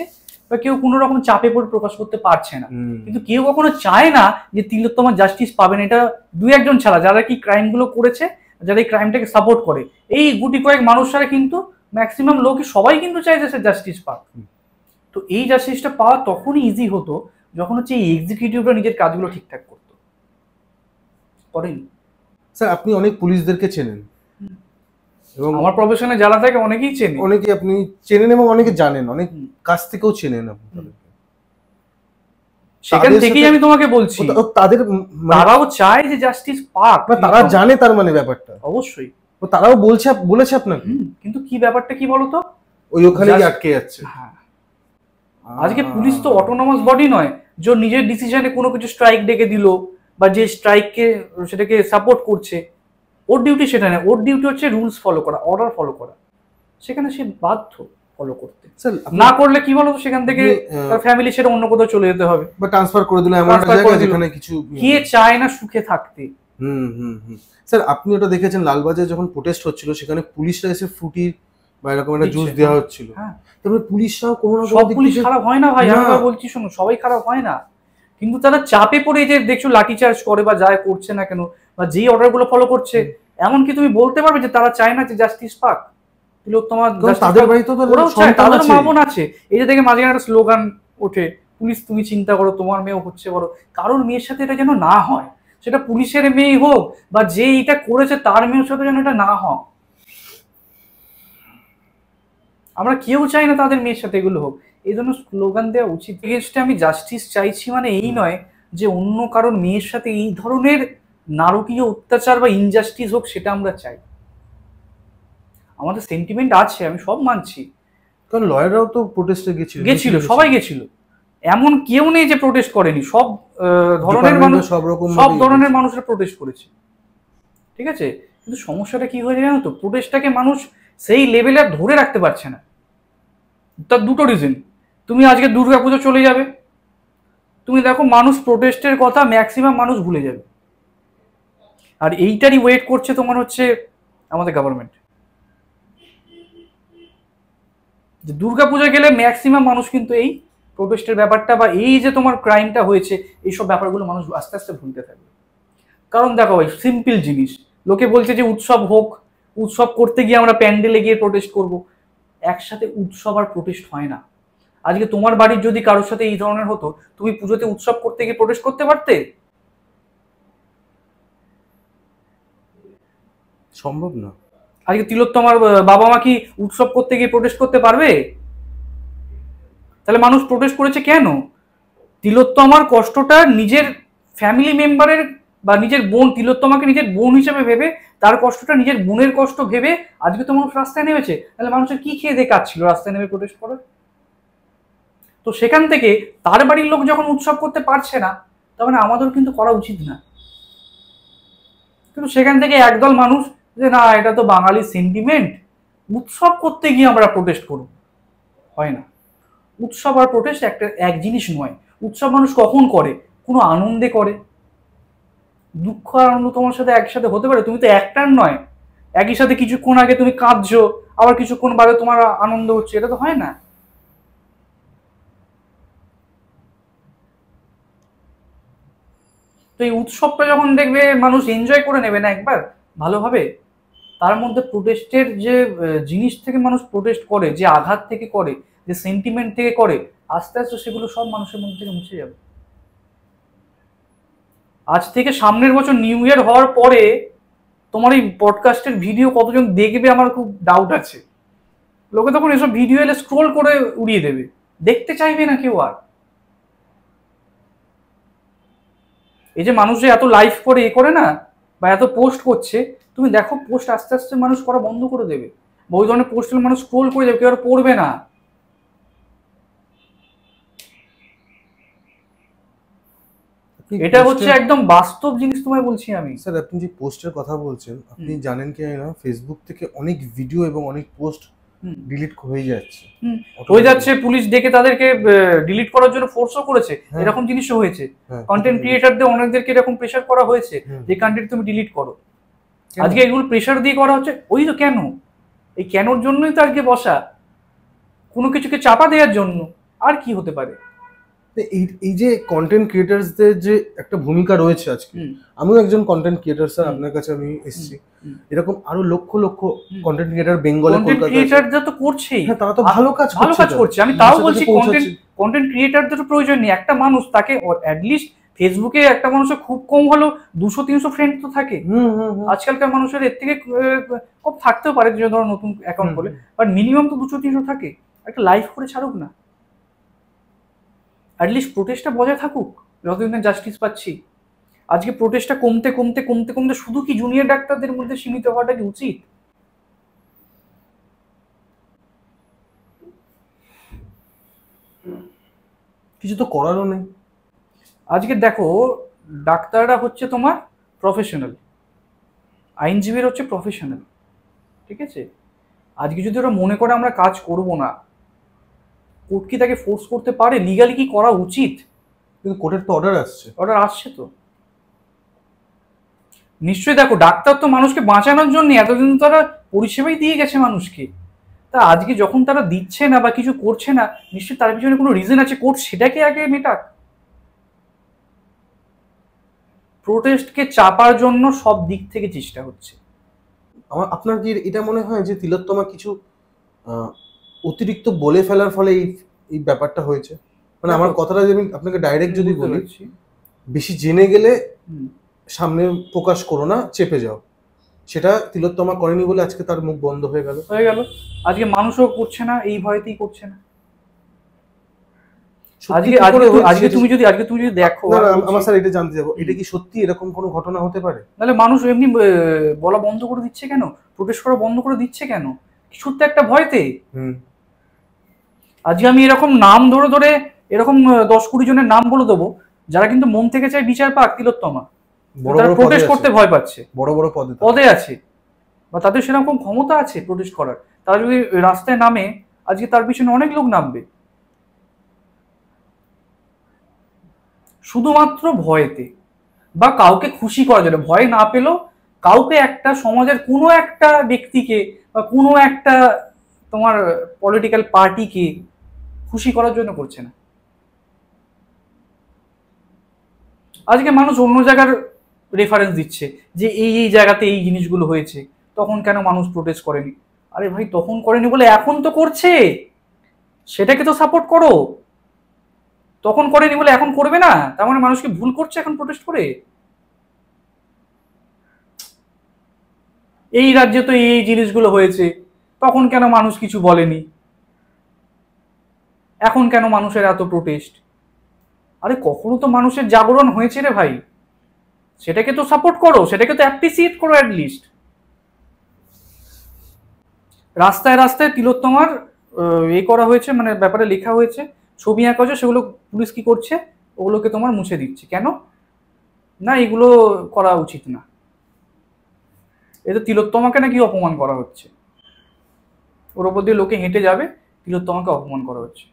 বা কেউ কোনো রকম চাপে পড়ে প্রকাশ করতে পারছে না কিন্তু কেউ কখনো চায় না যে তিলোত্তমা জাস্টিস পাবেন এটা দু একজন ছাড়া যারা কি ক্রাইমগুলো করেছে যারা এই ক্রাইমটাকে সাপোর্ট করে এই গুটি কয়েক মানুষরা কিন্তু ম্যাক্সিমাম লোকই সবাই কিন্তু চায় যে সে জাস্টিস পাক তো এই জাস্টিসটা পাওয়া তখনই ইজি হতো যখন হচ্ছে এই এক্সিকিউটিভরা নিজের কাজগুলো ঠিকঠাক করতো করেন স্যার আপনি অনেক পুলিশদেরকে চেনেন এবং আমার প্রফেশনে যারা থাকে অনেকেই চেনে অনেকে আপনি চেনেন এবং অনেকে জানেন অনেক কাছ থেকেও চেনেন আপনি সেখান থেকেই আমি তোমাকে বলছি তাদের মানে তারাও চায় যে জাস্টিস পাক তারা জানে তার মানে ব্যাপারটা অবশ্যই তো তারাও বলছে বলেছে আপনাকে কিন্তু কি ব্যাপারটা কি বলতো ওই ওখানে আটকে যাচ্ছে হ্যাঁ। আজকে পুলিশ তো অটোনমাস বডি নয় যে নিজের ডিসিশনে কোনো কিছু স্ট্রাইক ডেকে দিল বা যে স্ট্রাইককে সেটাকে সাপোর্ট করছে ওর ডিউটি সেটা নয় ওর ডিউটি হচ্ছে রুলস ফলো করা অর্ডার ফলো করা সেখানে সে বাধ্য ফলো করতে না করলে কি বলতো সেখান থেকে তার ফ্যামিলি সেটা অন্য কোথাও চলে যেতে হবে বা ট্রান্সফার করে দিলে এমন একটা জায়গায় যেখানে কিছু কে চায় না সুখে থাকতে হুম হুম স্যার আপনি ওটা দেখেছেন লালবাজারে যখন প্রোটেস্ট হচ্ছিল সেখানে পুলিশরা এসে ফুটির বা এরকম একটা জুস দেওয়া হ্যাঁ। হচ্ছিল তারপরে পুলিশরাও কোনো না সব পুলিশ খারাপ হয় না ভাই আমরা বলছি শুনুন সবাই খারাপ হয় না কিন্তু তারা চাপে পড়ে যে দেখছো লাঠিচার্জ করে বা যায় করছে না কেন বা যেই অর্ডারগুলো ফলো করছে এমনকি তুমি বলতে পারবে যে তারা চায় না যে জাস্টিস পাক আছে স্লোগান ওঠে পুলিশ তুমি চিন্তা করো তোমার হচ্ছে কারোর মেয়ের সাথে এটা যেন না হয় সেটা পুলিশের হোক বা যে এটা করেছে তার মেয়ের সাথে যেন এটা না হয় আমরা কেউ চাই না তাদের মেয়ের সাথে এগুলো হোক এই জন্য স্লোগান দেওয়া উচিত এগেনস্টে আমি জাস্টিস চাইছি মানে এই নয় যে অন্য কারোর মেয়ের সাথে এই ধরনের নারকীয় অত্যাচার বা ইনজাস্টিস হোক সেটা আমরা চাই আমাদের সেন্টিমেন্ট আছে আমি সব মানছি কারণ লয়াররাও তো প্রোটেস্টে গেছিল গেছিল সবাই গেছিল এমন কেউ নেই যে প্রোটেস্ট করেনি সব ধরনের মানুষ সব রকম সব ধরনের মানুষরা প্রোটেস্ট করেছে ঠিক আছে কিন্তু সমস্যাটা কি হয়ে জানো তো প্রোটেস্টটাকে মানুষ সেই লেভেলে আর ধরে রাখতে পারছে না তার দুটো রিজন তুমি আজকে দুর্গাপুজো চলে যাবে তুমি দেখো মানুষ প্রোটেস্টের কথা ম্যাক্সিমাম মানুষ ভুলে যাবে আর এইটারই ওয়েট করছে তোমার হচ্ছে আমাদের গভর্নমেন্ট যে দুর্গাপূজা গেলে ম্যাক্সিমাম মানুষ কিন্তু এই প্রোটেস্টের ব্যাপারটা বা এই যে তোমার ক্রাইমটা হয়েছে এইসব ব্যাপারগুলো মানুষ আস্তে আস্তে ভুলতে থাকবে কারণ দেখো ভাই সিম্পল জিনিস লোকে বলছে যে উৎসব হোক উৎসব করতে গিয়ে আমরা প্যান্ডেলে গিয়ে প্রোটেস্ট করব একসাথে উৎসব আর প্রোটেস্ট হয় না আজকে তোমার বাড়ির যদি কারোর সাথে এই ধরনের হতো তুমি পুজোতে উৎসব করতে গিয়ে প্রোটেস্ট করতে পারতে সম্ভব না আজকে তিলোত্তমার বাবা মা কি উৎসব করতে গিয়ে প্রোটেস্ট করতে পারবে তাহলে মানুষ প্রোটেস্ট করেছে কেন তিলোত্তমার কষ্টটা নিজের ফ্যামিলি মেম্বারের বা নিজের বোন তিলোত্তমাকে নিজের বোন হিসেবে ভেবে তার কষ্টটা নিজের বোনের কষ্ট ভেবে আজকে তো মানুষ রাস্তায় নেমেছে তাহলে মানুষের কি খেয়ে দিয়ে কাজ ছিল রাস্তায় নেমে প্রোটেস্ট করার তো সেখান থেকে তার বাড়ির লোক যখন উৎসব করতে পারছে না তখন মানে আমাদেরও কিন্তু করা উচিত না কিন্তু সেখান থেকে একদল মানুষ যে না এটা তো বাঙালি সেন্টিমেন্ট উৎসব করতে গিয়ে আমরা প্রোটেস্ট করব হয় না উৎসব আর প্রোটেস্ট একটা এক জিনিস নয় উৎসব মানুষ কখন করে কোনো আনন্দে করে দুঃখ আর আনন্দ তোমার সাথে একসাথে হতে পারে তুমি তো একটার নয় একই সাথে কিছুক্ষণ আগে তুমি কাঁদছো আবার কিছুক্ষণ বাদে তোমার আনন্দ হচ্ছে এটা তো হয় না তো এই উৎসবটা যখন দেখবে মানুষ এনজয় করে নেবে না একবার ভালোভাবে তার মধ্যে প্রোটেস্টের যে জিনিস থেকে মানুষ প্রোটেস্ট করে যে আঘাত থেকে করে যে সেন্টিমেন্ট থেকে করে আস্তে আস্তে সেগুলো সব মানুষের মধ্যে থেকে মুছে যাবে আজ থেকে সামনের বছর নিউ ইয়ার হওয়ার পরে তোমার এই পডকাস্টের ভিডিও কতজন দেখবে আমার খুব ডাউট আছে লোকে তখন এসব ভিডিও এলে স্ক্রোল করে উড়িয়ে দেবে দেখতে চাইবে না কেউ আর এই যে মানুষ যে এত লাইভ করে এ করে না বা এত পোস্ট করছে তুমি দেখো পোস্ট আস্তে আস্তে মানুষ করা বন্ধ করে দেবে বা ওই ধরনের পোস্টের মানুষ স্ক্রোল করে দেবে কেউ আর পড়বে না এটা হচ্ছে একদম বাস্তব জিনিস তোমায় বলছি আমি স্যার আপনি যে পোস্টের কথা বলছেন আপনি জানেন কি না ফেসবুক থেকে অনেক ভিডিও এবং অনেক পোস্ট ডিলিট হয়ে যাচ্ছে হয়ে যাচ্ছে পুলিশ দেখে তাদেরকে ডিলিট করার জন্য ফোর্সও করেছে হ্যাঁ। এরকম জিনিসও হয়েছে কন্টেন্ট হ্যাঁ, ক্রিয়েটারদের অনেকদেরকে এরকম প্রেশার করা হয়েছে যে কন্টেন্ট তুমি ডিলিট করো আজকে এগুলো প্রেশার দিয়ে করা হচ্ছে ওই তো কেন এই কেনর জন্যই তো আজকে বসা কোনো কিছুকে চাপা দেওয়ার জন্য আর কি হতে পারে এই এই যে কন্টেন্ট ক্রিয়েটার্সদের যে একটা ভূমিকা রয়েছে আজকে আমিও একজন কন্টেন্ট ক্রিয়েটার স্যার আপনার কাছে আমি এসেছি এরকম আরো লক্ষ লক্ষ কন্টেন্ট ক্রিয়েটার বেঙ্গলে কলকাতা ক্রিয়েটারদের তো করছেই হ্যাঁ তারা তো ভালো কাজ ভালো কাজ করছে আমি তাও বলছি কন্টেন্ট কন্টেন্ট ক্রিয়েটারদের প্রয়োজন নেই একটা মানুষ তাকে অ্যাটলিস্ট ফেসবুকে একটা মানুষের খুব কম হলো দুশো তিনশো ফ্রেন্ড তো থাকে আজকালকার মানুষের এর থেকে কম থাকতেও পারে যে ধরো নতুন অ্যাকাউন্ট বলে বাট মিনিমাম তো দুশো তিনশো থাকে একটা লাইভ করে ছাড়ুক না অ্যাটলিস্ট প্রোটেস্টটা বজায় থাকুক যতদিন জাস্টিস পাচ্ছি আজকে প্রোটেস্টটা কমতে কমতে কমতে কমতে শুধু কি জুনিয়র ডাক্তারদের মধ্যে সীমিত হওয়াটা কি উচিত কিছু তো করারও নেই আজকে দেখো ডাক্তাররা হচ্ছে তোমার প্রফেশনাল আইনজীবীর হচ্ছে প্রফেশনাল ঠিক আছে আজকে যদি ওরা মনে করে আমরা কাজ করব না কোর্ট কি তাকে ফোর্স করতে পারে লিগালি কি করা উচিত কিন্তু কোর্টের তো অর্ডার আসছে অর্ডার আসছে তো নিশ্চয়ই দেখো ডাক্তার তো মানুষকে বাঁচানোর জন্য এতদিন তারা পরিষেবাই দিয়ে গেছে মানুষকে তা আজকে যখন তারা দিচ্ছে না বা কিছু করছে না নিশ্চয়ই তার পিছনে কোনো রিজন আছে কোর্ট সেটাকে আগে মেটাক প্রোটেস্টকে চাপার জন্য সব দিক থেকে চেষ্টা হচ্ছে আমার আপনার কি এটা মনে হয় যে তিলোত্তমা কিছু অতিরিক্ত বলে ফেলার ফলে এই এই ব্যাপারটা হয়েছে মানে আমার কথাটা যদি আপনাকে ডাইরেক্ট যদি বলি বেশি জেনে গেলে সামনে প্রকাশ করো না চেপে যাও সেটা তিলোত্তমা করেনি বলে আজকে তার মুখ বন্ধ হয়ে গেল হয়ে গেল আজকে মানুষও করছে না এই ভয়তেই করছে না আজকে আজকে তুমি যদি আজকে তুমি যদি দেখো আমার স্যার এটা জানতে যাবো এটা কি সত্যি এরকম কোনো ঘটনা হতে পারে তাহলে মানুষ এমনি বলা বন্ধ করে দিচ্ছে কেন প্রবেশ করা বন্ধ করে দিচ্ছে কেন সত্যি একটা ভয়তে আজকে আমি এরকম নাম ধরে ধরে এরকম দশ কুড়ি জনের নাম বলে দেবো যারা কিন্তু মন থেকে চায় বিচার পাক তিলোত্তমা তারা প্রোটেস্ট করতে ভয় পাচ্ছে বড় বড় পদে পদে আছে বা তাদের সেরকম ক্ষমতা আছে প্রোটেস্ট করার তারা যদি রাস্তায় নামে আজকে তার পিছনে অনেক লোক নামবে শুধুমাত্র ভয়েতে বা কাউকে খুশি করার জন্য ভয় না পেলেও কাউকে একটা সমাজের কোনো একটা ব্যক্তিকে বা কোনো একটা তোমার পলিটিক্যাল পার্টিকে খুশি করার জন্য করছে না আজকে মানুষ অন্য জায়গার রেফারেন্স দিচ্ছে যে এই এই জায়গাতে এই জিনিসগুলো হয়েছে তখন কেন মানুষ প্রোটেস্ট করেনি আরে ভাই তখন করেনি বলে এখন তো করছে সেটাকে তো সাপোর্ট করো তখন করেনি বলে এখন করবে না তার মানে মানুষকে ভুল করছে এখন প্রোটেস্ট করে এই রাজ্যে তো এই জিনিসগুলো হয়েছে তখন কেন মানুষ কিছু বলেনি এখন কেন মানুষের এত প্রোটেস্ট আরে কখনো তো মানুষের জাগরণ হয়েছে রে ভাই সেটাকে তো সাপোর্ট করো সেটাকে তো অ্যাপ্রিসিয়েট করো অ্যাটলিস্ট রাস্তায় রাস্তায় তিলোত্তমার এ করা হয়েছে মানে ব্যাপারে লেখা হয়েছে ছবি আঁকা হয়েছে সেগুলো পুলিশ কি করছে ওগুলোকে তোমার মুছে দিচ্ছে কেন না এগুলো করা উচিত না এতে তিলোত্তমাকে নাকি অপমান করা হচ্ছে ওর ওপর দিয়ে লোকে হেঁটে যাবে তিলোত্তমাকে অপমান করা হচ্ছে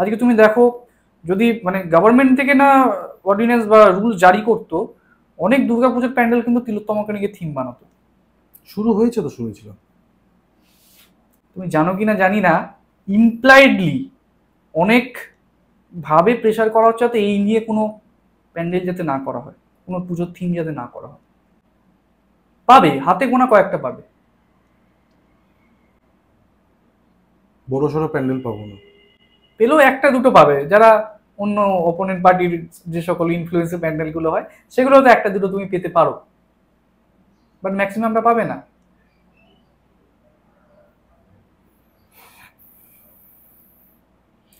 আজকে তুমি দেখো যদি মানে গভর্নমেন্ট থেকে না অর্ডিন্যান্স বা রুল জারি করতো অনেক দুর্গাপুজোর প্যান্ডেল কিন্তু তিলোত্তমাকে নিয়ে থিম বানাতো শুরু হয়েছে তো হয়েছিল তুমি জানো কি না জানি না ইমপ্লাইডলি অনেক ভাবে প্রেশার করা হচ্ছে যাতে এই নিয়ে কোনো প্যান্ডেল যাতে না করা হয় কোনো পুজোর থিম যাতে না করা হয় পাবে হাতে গোনা কয়েকটা পাবে বড় সড়ো প্যান্ডেল পাবো না পেলেও একটা দুটো পাবে যারা অন্য ওপোনেন্ট পার্টির যে সকল ইনফ্লুয়েন্সের প্যান্ডেলগুলো হয় সেগুলো তো একটা দুটো তুমি পেতে পারো বাট ম্যাক্সিমামটা পাবে না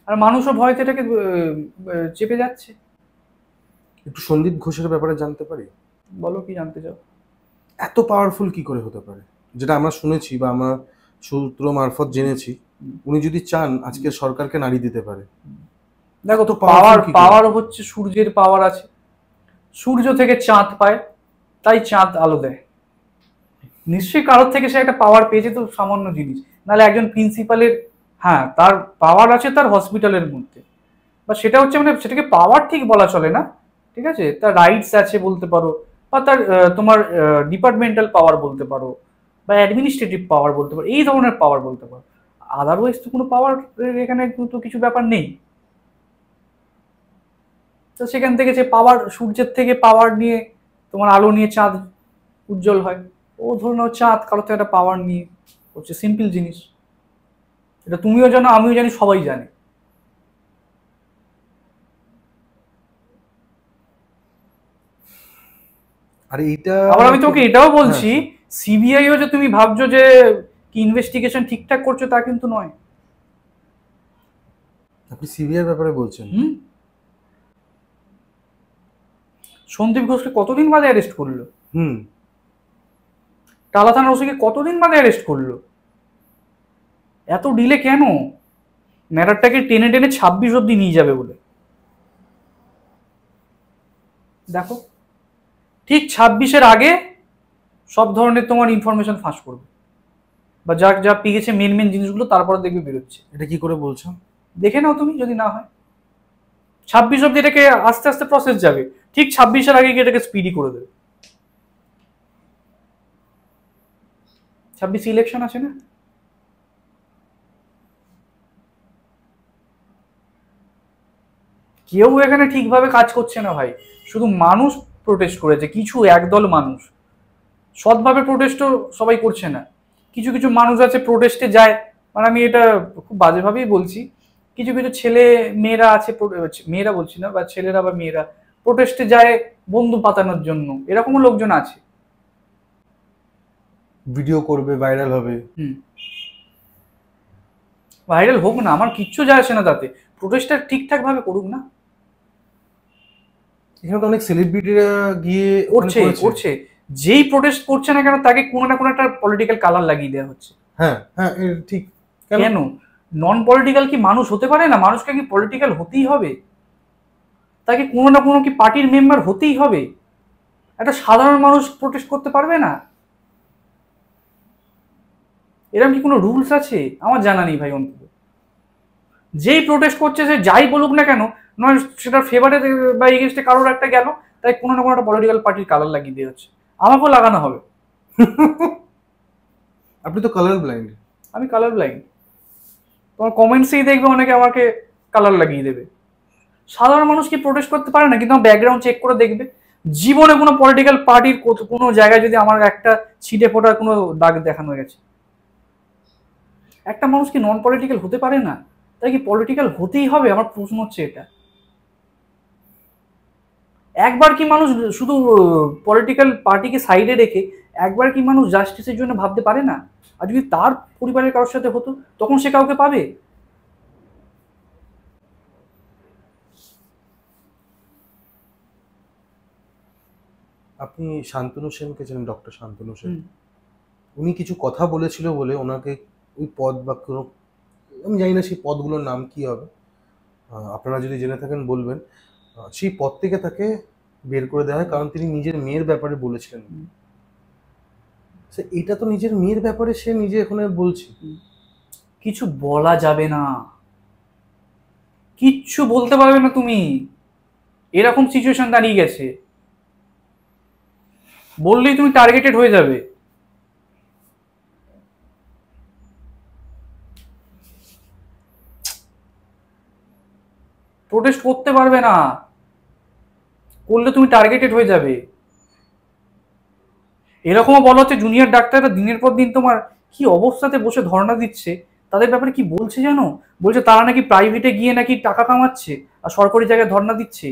আর মানুষও ভয়তে এটাকে চেপে যাচ্ছে একটু সন্দীপ ঘোষের ব্যাপারে জানতে পারি বলো কি জানতে চাও এত পাওয়ারফুল কি করে হতে পারে যেটা আমরা শুনেছি বা আমরা সূত্র মারফত জেনেছি উনি যদি চান আজকে সরকারকে নাড়ি দিতে পারে দেখো তো পাওয়ার পাওয়ার হচ্ছে সূর্যের পাওয়ার আছে সূর্য থেকে চাঁদ পায় তাই চাঁদ আলো দেয় নিশ্চয়ই কারোর থেকে সে একটা পাওয়ার পেয়েছে তো সামান্য জিনিস নাহলে একজন প্রিন্সিপালের হ্যাঁ তার পাওয়ার আছে তার হসপিটালের মধ্যে বা সেটা হচ্ছে মানে সেটাকে পাওয়ার ঠিক বলা চলে না ঠিক আছে তার রাইটস আছে বলতে পারো বা তার তোমার ডিপার্টমেন্টাল পাওয়ার বলতে পারো বা অ্যাডমিনিস্ট্রেটিভ পাওয়ার বলতে পারো এই ধরনের পাওয়ার বলতে পারো আদারওয়াইজ তো কোনো পাওয়ার এখানে তো কিছু ব্যাপার নেই তো সেখান থেকে যে পাওয়ার সূর্যের থেকে পাওয়ার নিয়ে তোমার আলো নিয়ে চাঁদ উজ্জ্বল হয় ও ধরে নাও চাঁদ কারোর থেকে একটা পাওয়ার নিয়ে হচ্ছে সিম্পল জিনিস এটা তুমিও জানো আমিও জানি সবাই জানি আর এটা আবার আমি তোকে এটাও বলছি সিবিআইও হ্যাঁ, হ্যাঁ। যে তুমি ভাবছো যে কি ইনভেস্টিগেশন ঠিকঠাক করছো তা কিন্তু নয় আপনি সিবিআই ব্যাপারে বলছেন সন্দীপ ঘোষকে কতদিন বাদে অ্যারেস্ট করলো হুম টালা থানার ওসিকে কতদিন বাদে অ্যারেস্ট করলো এত ডিলে কেন ম্যাটারটাকে টেনে টেনে ছাব্বিশ অব্দি নিয়ে যাবে বলে দেখো ঠিক ছাব্বিশের আগে সব ধরনের তোমার ইনফরমেশন ফাঁস করবে বা যা যা পিগেছে মেন মেন জিনিসগুলো তারপরে দেখবে বেরোচ্ছে এটা কি করে বলছো দেখে নাও তুমি যদি না হয় ছাব্বিশ অব্দি এটাকে আস্তে আস্তে প্রসেস যাবে ঠিক ছাব্বিশের আগে গিয়ে এটাকে স্পিডি করে দেবে ছাব্বিশে ইলেকশন আছে না কেউ এখানে ঠিকভাবে কাজ করছে না ভাই শুধু মানুষ প্রোটেস্ট করেছে কিছু একদল মানুষ সৎভাবে প্রোটেস্টও সবাই করছে না কিছু কিছু মানুষ আছে প্রোটেস্টে যায় মানে আমি এটা খুব বাজেভাবেই বলছি কিছু কিছু ছেলে মেয়েরা আছে মেয়েরা বলছি না বা ছেলেরা বা মেয়েরা প্রোটেস্টে যায় বন্ধু পাতানোর জন্য এরকমও লোকজন আছে ভিডিও করবে ভাইরাল হবে ভাইরাল হোক না আমার কিচ্ছু যায় আসে না তাতে প্রোটেস্টটা ঠিকঠাক ভাবে করুক না এখানে তো অনেক সেলিব্রিটিরা গিয়ে করছে করছে যেই প্রোটেস্ট করছে না কেন তাকে কোনো না কোনো একটা পলিটিক্যাল কালার লাগিয়ে দেওয়া হচ্ছে হ্যাঁ হ্যাঁ ঠিক কেন নন পলিটিক্যাল কি মানুষ হতে পারে না মানুষকে কি পলিটিক্যাল হতেই হবে তাকে কোনো না কোনো কি পার্টির মেম্বার হতেই হবে একটা সাধারণ মানুষ প্রোটেস্ট করতে পারবে না এরকম কি কোনো রুলস আছে আমার জানা নেই ভাই অন্তত যেই প্রোটেস্ট করছে সে যাই বলুক না কেন নয় সেটা ফেভারে বা এগেনস্টে কারোর একটা গেল তাই কোনো না কোনো একটা পলিটিক্যাল পার্টির কালার লাগিয়ে দিয়ে হচ্ছে আমাকেও লাগানো হবে আপনি তো কালার ব্লাইন্ড আমি কালার ব্লাইন্ড তোমার কমেন্টসেই দেখবে অনেকে আমাকে কালার লাগিয়ে দেবে সাধারণ মানুষ কি প্রোটেস্ট করতে পারে না কিন্তু আমার ব্যাকগ্রাউন্ড চেক করে দেখবে জীবনে কোনো পলিটিক্যাল পার্টির কোনো জায়গায় যদি আমার একটা ছিটে ফোটার কোনো দাগ দেখানো গেছে একটা মানুষ কি নন পলিটিক্যাল হতে পারে না তাই কি পলিটিক্যাল হতেই হবে আমার প্রশ্ন হচ্ছে এটা একবার কি মানুষ শুধু পলিটিক্যাল পার্টিকে সাইডে রেখে একবার কি মানুষ জাস্টিসের জন্য ভাবতে পারে না আর যদি তার পরিবারের কারোর সাথে হতো তখন সে কাউকে পাবে আপনি শান্তনু সেনকে চেনেন ডক্টর শান্তনু সেন উনি কিছু কথা বলেছিল বলে ওনাকে ওই পদ বা কোনো আমি জানি না সেই পদগুলোর নাম কি হবে আপনারা যদি জেনে থাকেন বলবেন সেই পথ থেকে তাকে বের করে দেওয়া হয় কারণ তিনি নিজের মেয়ের ব্যাপারে বলেছিলেন এটা তো নিজের মেয়ের ব্যাপারে সে নিজে এখানে বলছে কিছু বলা যাবে না কিচ্ছু বলতে পারবে না তুমি এরকম সিচুয়েশন দাঁড়িয়ে গেছে বললেই তুমি টার্গেটেড হয়ে যাবে প্রোটেস্ট করতে পারবে না করলে তুমি টার্গেটেড হয়ে যাবে এরকমও বলা হচ্ছে জুনিয়র ডাক্তাররা দিনের পর দিন তোমার কি অবস্থাতে বসে ধর্ণা দিচ্ছে তাদের ব্যাপারে কি বলছে জানো বলছে তারা নাকি প্রাইভেটে গিয়ে নাকি টাকা কামাচ্ছে আর সরকারি জায়গায় ধর্ণা দিচ্ছে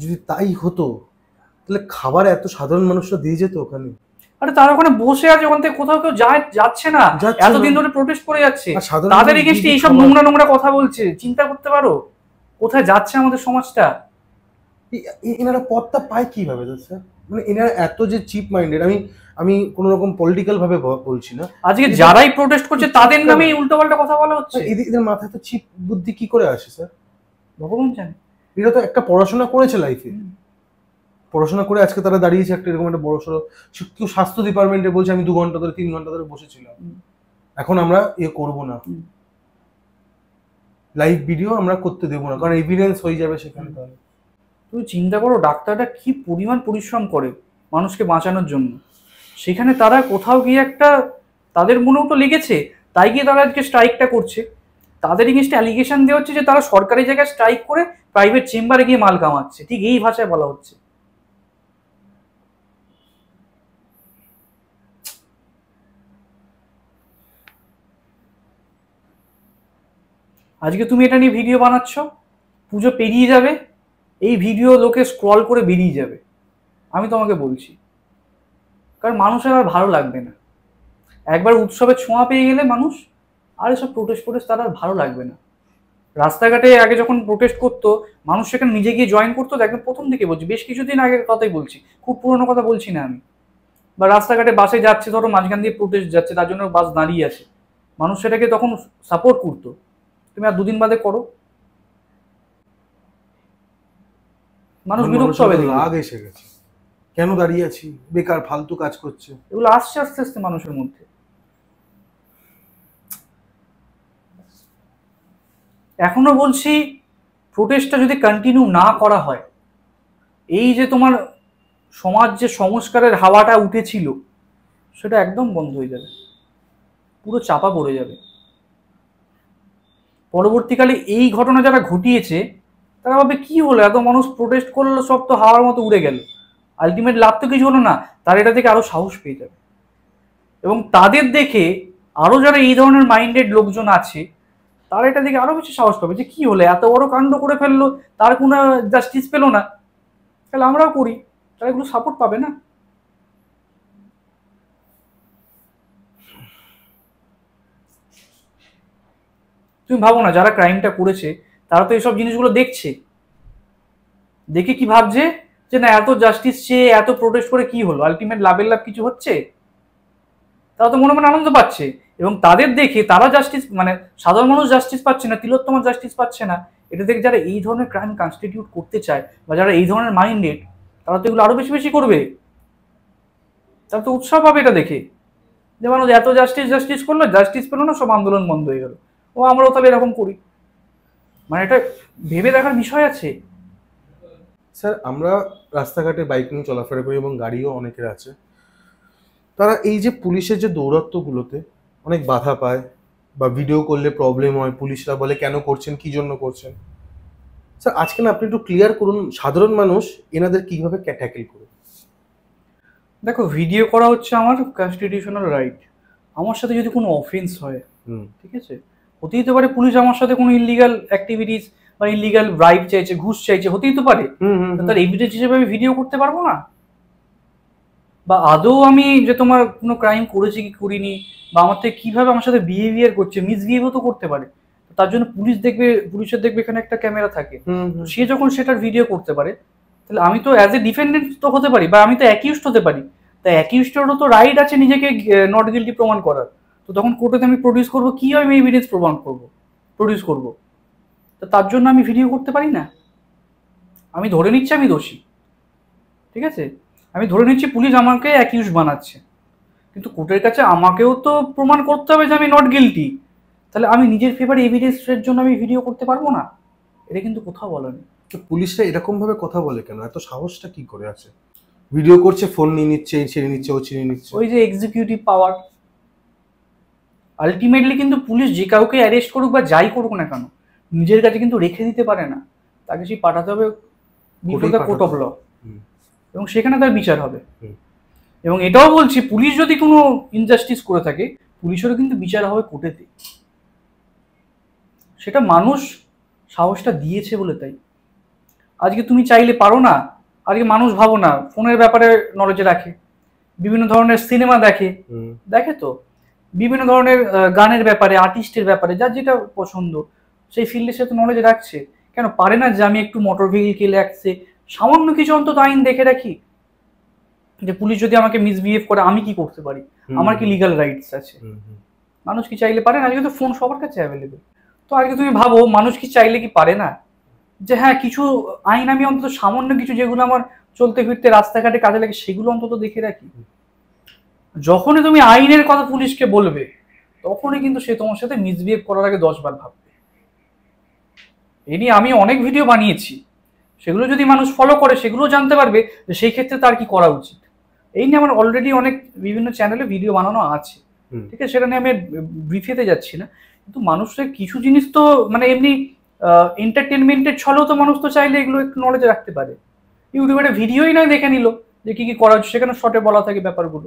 যদি তাই হতো তাহলে খাবার এত সাধারণ মানুষরা দিয়ে যেত ওখানে আরে তারা ওখানে বসে আছে ওখান থেকে কোথাও কেউ যায় যাচ্ছে না এতদিন ধরে প্রোটেস্ট করে যাচ্ছে তাদের এগেনস্টে এইসব নোংরা নোংরা কথা বলছে চিন্তা করতে পারো কোথায় যাচ্ছে আমাদের সমাজটা এনারা পথটা পায় কিভাবে স্যার মানে এনারা এত যে চিপ মাইন্ডেড আমি আমি কোন রকম পলিটিক্যাল ভাবে বলছি না আজকে যারাই প্রোটেস্ট করছে তাদের নামে পাল্টা কথা বলা হচ্ছে এদের মাথায় তো চিপ বুদ্ধি কি করে আসে স্যার ভগবান জানে এরা তো একটা পড়াশোনা করেছে লাইফে পড়াশোনা করে আজকে তারা দাঁড়িয়েছে একটা এরকম একটা বড় সড়ো কেউ স্বাস্থ্য ডিপার্টমেন্টে বলছে আমি দু ঘন্টা ধরে তিন ঘন্টা ধরে বসেছিলাম এখন আমরা এ করব না লাইভ ভিডিও আমরা করতে দেবো না কারণ এভিডেন্স হয়ে যাবে সেখানে তাহলে তুমি চিন্তা করো ডাক্তাররা কি পরিমাণ পরিশ্রম করে মানুষকে বাঁচানোর জন্য সেখানে তারা কোথাও গিয়ে একটা তাদের মনেও তো লেগেছে তাই গিয়ে তারা আজকে স্ট্রাইকটা করছে তাদের ইংলিশটা অ্যালিগেশন দেওয়া হচ্ছে যে তারা সরকারি জায়গায় স্ট্রাইক করে প্রাইভেট চেম্বারে গিয়ে মাল কামাচ্ছে ঠিক এই ভাষায় বলা হচ্ছে আজকে তুমি এটা নিয়ে ভিডিও বানাচ্ছ পুজো পেরিয়ে যাবে এই ভিডিও লোকে স্ক্রল করে বেরিয়ে যাবে আমি তোমাকে বলছি কারণ মানুষের আর ভালো লাগবে না একবার উৎসবে ছোঁয়া পেয়ে গেলে মানুষ আর এসব প্রোটেস্ট ফোটেস্ট তার আর ভালো লাগবে না রাস্তাঘাটে আগে যখন প্রোটেস্ট করতো মানুষ সেখানে নিজে গিয়ে জয়েন করতো একদম প্রথম থেকে বলছি বেশ কিছুদিন আগের কথাই বলছি খুব পুরনো কথা বলছি না আমি বা রাস্তাঘাটে বাসে যাচ্ছে ধরো মাঝখান দিয়ে প্রোটেস্ট যাচ্ছে তার জন্য বাস দাঁড়িয়ে আছে মানুষ সেটাকে তখন সাপোর্ট করতো তুমি আর দুদিন বাদে করো মানুষ বিরক্ত হবে রাগ এসে গেছে কেন দাঁড়িয়ে আছি বেকার ফালতু কাজ করছে এগুলো আসছে আস্তে আস্তে মানুষের মধ্যে এখনো বলছি প্রোটেস্টটা যদি কন্টিনিউ না করা হয় এই যে তোমার সমাজ যে সংস্কারের হাওয়াটা উঠেছিল সেটা একদম বন্ধ হয়ে যাবে পুরো চাপা পড়ে যাবে পরবর্তীকালে এই ঘটনা যারা ঘটিয়েছে তারা ভাবে কি হলো এত মানুষ প্রোটেস্ট করলো সব তো হাওয়ার মতো উড়ে গেল আলটিমেট লাভ তো কিছু হলো না তার এটা থেকে আরও সাহস পেয়ে যাবে এবং তাদের দেখে আরও যারা এই ধরনের মাইন্ডেড লোকজন আছে তারা এটা দেখে আরও বেশি সাহস পাবে যে কী হলো এত বড় কাণ্ড করে ফেললো তার কোনো জাস্টিস পেলো না তাহলে আমরাও করি তারা এগুলো সাপোর্ট পাবে না তুমি ভাবো না যারা ক্রাইমটা করেছে তারা তো এইসব জিনিসগুলো দেখছে দেখে কি ভাবছে যে না এত জাস্টিস চেয়ে এত প্রোটেস্ট করে কি হলো আলটিমেট লাভের লাভ কিছু হচ্ছে তারা তো মনে মনে আনন্দ পাচ্ছে এবং তাদের দেখে তারা জাস্টিস মানে সাধারণ মানুষ জাস্টিস পাচ্ছে না তিলোত্তমা জাস্টিস পাচ্ছে না এটা থেকে যারা এই ধরনের ক্রাইম কনস্টিটিউট করতে চায় বা যারা এই ধরনের মাইন্ডেড তারা তো এগুলো আরও বেশি বেশি করবে তারা তো উৎসাহ পাবে এটা দেখে যেমন এত জাস্টিস জাস্টিস করলো জাস্টিস পেলো না সব আন্দোলন বন্ধ হয়ে গেলো ও আমরাও তাহলে এরকম করি মানে এটা ভেবে দেখার বিষয় আছে স্যার আমরা রাস্তাঘাটে বাইক নিয়ে চলাফেরা করি এবং গাড়িও অনেকের আছে তারা এই যে পুলিশের যে দৌরত্বগুলোতে অনেক বাধা পায় বা ভিডিও করলে প্রবলেম হয় পুলিশরা বলে কেন করছেন কি জন্য করছেন স্যার আজকে না আপনি একটু ক্লিয়ার করুন সাধারণ মানুষ এনাদের কীভাবে ট্যাকেল করবে দেখো ভিডিও করা হচ্ছে আমার কনস্টিটিউশনাল রাইট আমার সাথে যদি কোনো অফেন্স হয় ঠিক আছে হতেই তো পারে পুলিশ আমার সাথে কোনো ইলিগাল অ্যাক্টিভিটিস বা ইলিগাল ব্রাইভ চাইছে ঘুষ চাইছে হতেই তো পারে তার এভিডেন্স হিসেবে আমি ভিডিও করতে পারবো না বা আদৌ আমি যে তোমার কোনো ক্রাইম করেছি কি করিনি বা আমার থেকে কীভাবে আমার সাথে বিহেভিয়ার করছে মিসবিহেভও তো করতে পারে তার জন্য পুলিশ দেখবে পুলিশের দেখবে এখানে একটা ক্যামেরা থাকে সে যখন সেটার ভিডিও করতে পারে তাহলে আমি তো অ্যাজ এ ডিফেন্ডেন্ট তো হতে পারি বা আমি তো অ্যাকিউজড হতে পারি তা অ্যাকিউজডেরও তো রাইট আছে নিজেকে নট গিলটি প্রমাণ করার তো তখন কোর্টেতে আমি প্রডিউস করব কীভাবে আমি এভিডেন্স প্রমাণ করব প্রডিউস করব তো তার জন্য আমি ভিডিও করতে পারি না আমি ধরে নিচ্ছি আমি দোষী ঠিক আছে আমি ধরে নিচ্ছি পুলিশ আমাকে অ্যাকিউজ বানাচ্ছে কিন্তু কোর্টের কাছে আমাকেও তো প্রমাণ করতে হবে যে আমি নট গিলটি তাহলে আমি নিজের ফেভারে এভিডেন্সের জন্য আমি ভিডিও করতে পারবো না এটা কিন্তু কোথাও বলেনি তো পুলিশরা এরকমভাবে কথা বলে কেন এত সাহসটা কি করে আছে ভিডিও করছে ফোন নিয়ে নিচ্ছে ছেড়ে নিচ্ছে ও ছেড়ে নিচ্ছে ওই যে এক্সিকিউটিভ পাওয়ার আলটিমেটলি কিন্তু পুলিশ যে কাউকে অ্যারেস্ট করুক বা যাই করুক না কেন নিজের কাছে কিন্তু রেখে দিতে পারে না তাকে সেই পাঠাতে হবে কোর্ট অফ ল এবং সেখানে তার বিচার হবে এবং এটাও বলছি পুলিশ যদি কোনো ইনজাস্টিস করে থাকে পুলিশেরও কিন্তু বিচার হবে কোর্টেতে সেটা মানুষ সাহসটা দিয়েছে বলে তাই আজকে তুমি চাইলে পারো না আজকে মানুষ ভাবো না ফোনের ব্যাপারে নলেজে রাখে বিভিন্ন ধরনের সিনেমা দেখে দেখে তো বিভিন্ন ধরনের গানের ব্যাপারে আর্টিস্টের ব্যাপারে যার যেটা পছন্দ সেই ফিল্ডে সে তো নলেজ রাখছে কেন পারে না যে আমি একটু মোটর ভেহিকেল কিলে আসছে সামান্য কিছু অন্তত আইন দেখে রাখি যে পুলিশ যদি আমাকে মিসবিহেভ করে আমি কি করতে পারি আমার কি লিগাল রাইটস আছে মানুষ কি চাইলে পারে না আজকে তো ফোন সবার কাছে অ্যাভেলেবেল তো আজকে তুমি ভাবো মানুষ কি চাইলে কি পারে না যে হ্যাঁ কিছু আইন আমি অন্তত সামান্য কিছু যেগুলো আমার চলতে ফিরতে রাস্তাঘাটে কাজে লাগে সেগুলো অন্তত দেখে রাখি যখনই তুমি আইনের কথা পুলিশকে বলবে তখনই কিন্তু সে তোমার সাথে মিসবিহেভ করার আগে দশবার ভাববে এ নিয়ে আমি অনেক ভিডিও বানিয়েছি সেগুলো যদি মানুষ ফলো করে সেগুলো জানতে পারবে যে সেই ক্ষেত্রে তার কি করা উচিত এই নিয়ে আমার অলরেডি অনেক বিভিন্ন চ্যানেলে ভিডিও বানানো আছে ঠিক আছে সেটা নিয়ে আমি ব্রিফেতে যাচ্ছি না কিন্তু মানুষের কিছু জিনিস তো মানে এমনি এন্টারটেনমেন্টের ছলেও তো মানুষ তো চাইলে এগুলো একটু নলেজে রাখতে পারে ইউটিউবে একটা ভিডিওই নয় দেখে নিল যে কি কি করা হচ্ছে সেখানে শর্টে বলা থাকে ব্যাপারগুলো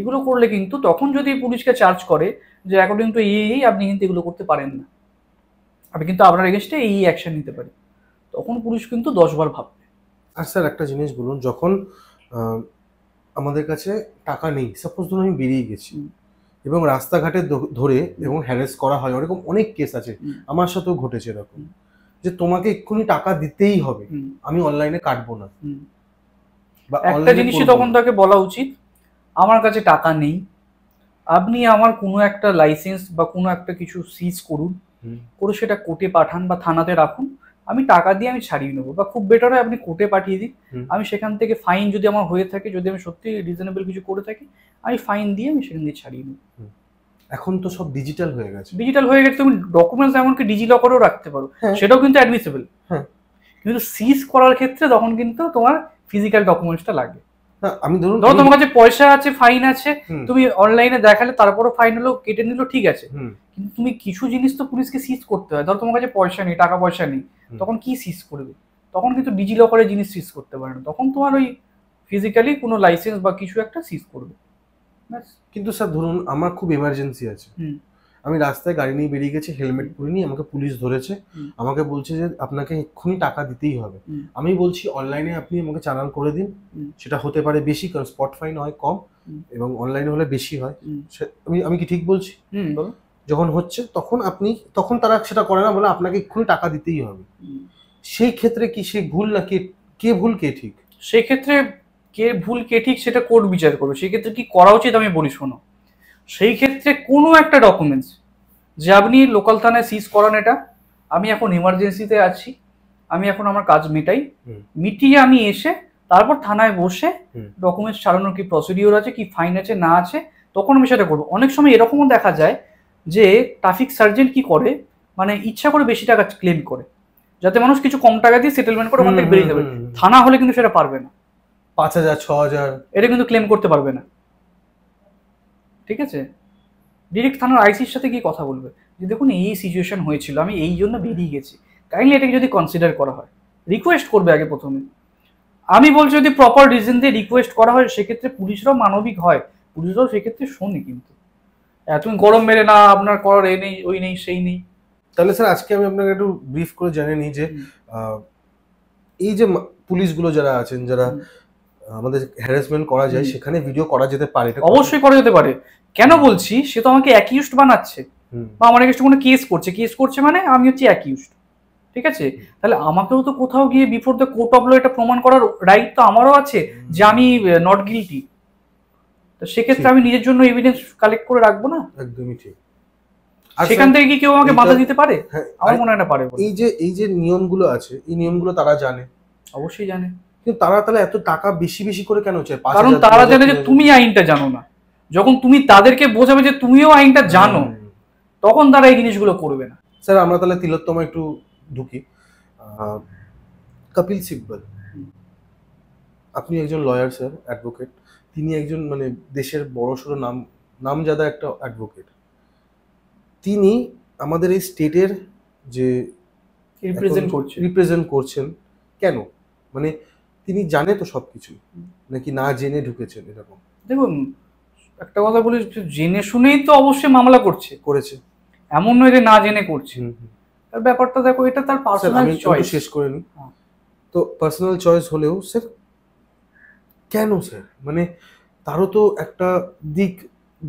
এগুলো করলে কিন্তু তখন যদি পুলিশকে চার্জ করে যে অ্যাকর্ডিং টু এই আপনি কিন্তু এগুলো করতে পারেন না আমি কিন্তু আপনার এগেনস্টে এই অ্যাকশন নিতে পারি তখন পুলিশ কিন্তু দশবার ভাববে আর স্যার একটা জিনিস বলুন যখন আমাদের কাছে টাকা নেই সাপোজ ধরুন আমি বেরিয়ে গেছি এবং রাস্তাঘাটে ধরে এবং হ্যারেস করা হয় ওরকম অনেক কেস আছে আমার সাথেও ঘটেছে এরকম যে তোমাকে এক্ষুনি টাকা দিতেই হবে আমি অনলাইনে কাটবো না একটা জিনিসই তখন তাকে বলা উচিত আমার কাছে টাকা নেই আপনি আমার কোনো একটা লাইসেন্স বা কোনো একটা কিছু সিজ করুন করে সেটা কোর্টে পাঠান বা থানাতে রাখুন আমি টাকা দিয়ে আমি ছাড়িয়ে নেবো বা খুব বেটার হয় আপনি কোর্টে পাঠিয়ে দিন আমি সেখান থেকে ফাইন যদি আমার হয়ে থাকে যদি আমি সত্যি রিজনেবল কিছু করে থাকি আমি ফাইন দিয়ে আমি সেখান দিয়ে ছাড়িয়ে নেবো এখন তো সব ডিজিটাল হয়ে গেছে ডিজিটাল হয়ে গেছে তুমি ডকুমেন্টস এমনকি ডিজিলকারেও রাখতে পারো হ্যাঁ। সেটাও কিন্তু অ্যাডমিসেবল কিন্তু সিজ করার ক্ষেত্রে তখন কিন্তু তোমার ফিজিক্যাল ডকুমেন্টসটা লাগে আমি ধরুন ধরো তোমার কাছে পয়সা আছে ফাইন আছে তুমি অনলাইনে দেখালে তারপরও ফাইন হলো কেটে নিলো ঠিক আছে কিন্তু তুমি কিছু জিনিস তো পুলিশকে সিজ করতে হয় ধরো তোমার কাছে পয়সা নেই টাকা পয়সা নেই তখন কি সিজ করবে তখন কিন্তু ডিজি লকারে জিনিস সিজ করতে পারে না তখন তোমার ওই ফিজিক্যালি কোনো লাইসেন্স বা কিছু একটা সিজ করবে কিন্তু স্যার ধরুন আমার খুব এমার্জেন্সি আছে আমি রাস্তায় গাড়ি নিয়ে বেরিয়ে গেছি হেলমেট পরিনি আমাকে পুলিশ ধরেছে আমাকে বলছে যে আপনাকে এক্ষুনি টাকা দিতেই হবে আমি বলছি অনলাইনে আপনি আমাকে চালান করে দিন সেটা হতে পারে বেশি কারণ স্পট ফাইন হয় কম এবং অনলাইনে হলে বেশি হয় আমি আমি কি ঠিক বলছি যখন হচ্ছে তখন আপনি তখন তারা সেটা করে না বলে আপনাকে এক্ষুনি টাকা দিতেই হবে সেই ক্ষেত্রে কি সে ভুল না কে কে ভুল কে ঠিক সেক্ষেত্রে কে ভুল কে ঠিক সেটা কোর্ট বিচার করবে সেক্ষেত্রে কি করা উচিত আমি বলি শোনো সেই ক্ষেত্রে কোনো একটা ডকুমেন্টস যে আপনি লোকাল থানায় সিজ করান এটা আমি এখন ইমার্জেন্সিতে আছি আমি এখন আমার কাজ মেটাই মিটিয়ে আমি এসে তারপর থানায় বসে ডকুমেন্টস ছাড়ানোর কি প্রসিডিওর আছে কি ফাইন আছে না আছে তখন আমি সেটা করবো অনেক সময় এরকমও দেখা যায় যে ট্রাফিক সার্জেন্ট কি করে মানে ইচ্ছা করে বেশি টাকা ক্লেম করে যাতে মানুষ কিছু কম টাকা দিয়ে সেটেলমেন্ট করে ওখান থেকে বেরিয়ে যাবে থানা হলে কিন্তু সেটা পারবে না পাঁচ হাজার ছ হাজার এটা কিন্তু ক্লেম করতে পারবে না ঠিক আছে ডিরেক্ট থানার আইসির সাথে গিয়ে কথা বলবে যে দেখুন এই সিচুয়েশন হয়েছিল আমি এই জন্য বেরিয়ে গেছি কাইন্ডলি এটাকে যদি কনসিডার করা হয় রিকোয়েস্ট করবে আগে প্রথমে আমি বলছি যদি প্রপার রিজন দিয়ে রিকোয়েস্ট করা হয় সেক্ষেত্রে পুলিশরাও মানবিক হয় পুলিশরাও সেক্ষেত্রে শোনে কিন্তু হ্যাঁ, তুমি গরম মেরে না আপনার করার এ নেই ওই নেই সেই নেই তাহলে স্যার আজকে আমি আপনাকে একটু ব্রিফ করে জানিয়ে নিই যে এই যে পুলিশগুলো যারা আছেন যারা আমাদের হ্যারাসমেন্ট করা যায় সেখানে ভিডিও করা যেতে পারে অবশ্যই করা যেতে পারে কেন বলছি সে তো আমাকে অ্যাকিউজড বানাচ্ছে বা আমার একটু কোনো কেস করছে কেস করছে মানে আমি হচ্ছে অ্যাকিউজড ঠিক আছে তাহলে আমাকেও তো কোথাও গিয়ে before the court of law এটা প্রমাণ করার রাইট তো আমারও আছে যে আমি নট গিলটি তো সেক্ষেত্রে আমি নিজের জন্য এভিডেন্স কালেক্ট করে রাখবো না একদমই ঠিক আচ্ছা, সেখান থেকে কি কেউ আমাকে বাধা দিতে পারে হ্যাঁ, আমার মনে হয় না পারে এই যে এই যে নিয়মগুলো আছে এই নিয়মগুলো তারা জানে অবশ্যই জানে কিন্তু তারা তাহলে এত টাকা বেশি বেশি করে কেন চায় কারণ তারা জানে যে তুমি আইনটা জানো না যখন তুমি তাদেরকে বোঝাবে যে তুমিও আইনটা জানো তখন তারা এই জিনিসগুলো করবে না স্যার আমরা তাহলে তিলোত্তম একটু ঢুকি কপিল সিব্বল আপনি একজন লয়ার স্যার অ্যাডভোকেট তিনি একজন মানে দেশের বড় সড়ো নাম নামজাদা একটা অ্যাডভোকেট তিনি আমাদের এই স্টেটের যে রিপ্রেজেন্ট করছেন রিপ্রেজেন্ট করছেন কেন মানে তিনি জানে তো সব কিছু নাকি না জেনে ঢুকেছেন এরকম দেখুন একটা কথা বলি জেনে শুনেই তো অবশ্যই মামলা করছে করেছে এমন নয় যে না জেনে করছে তার ব্যাপারটা দেখো এটা তার পার্সোনাল চয়েস শেষ করে নিই হ্যাঁ। তো পার্সোনাল চয়েস হলেও স্যার কেন স্যার মানে তারও তো একটা দিক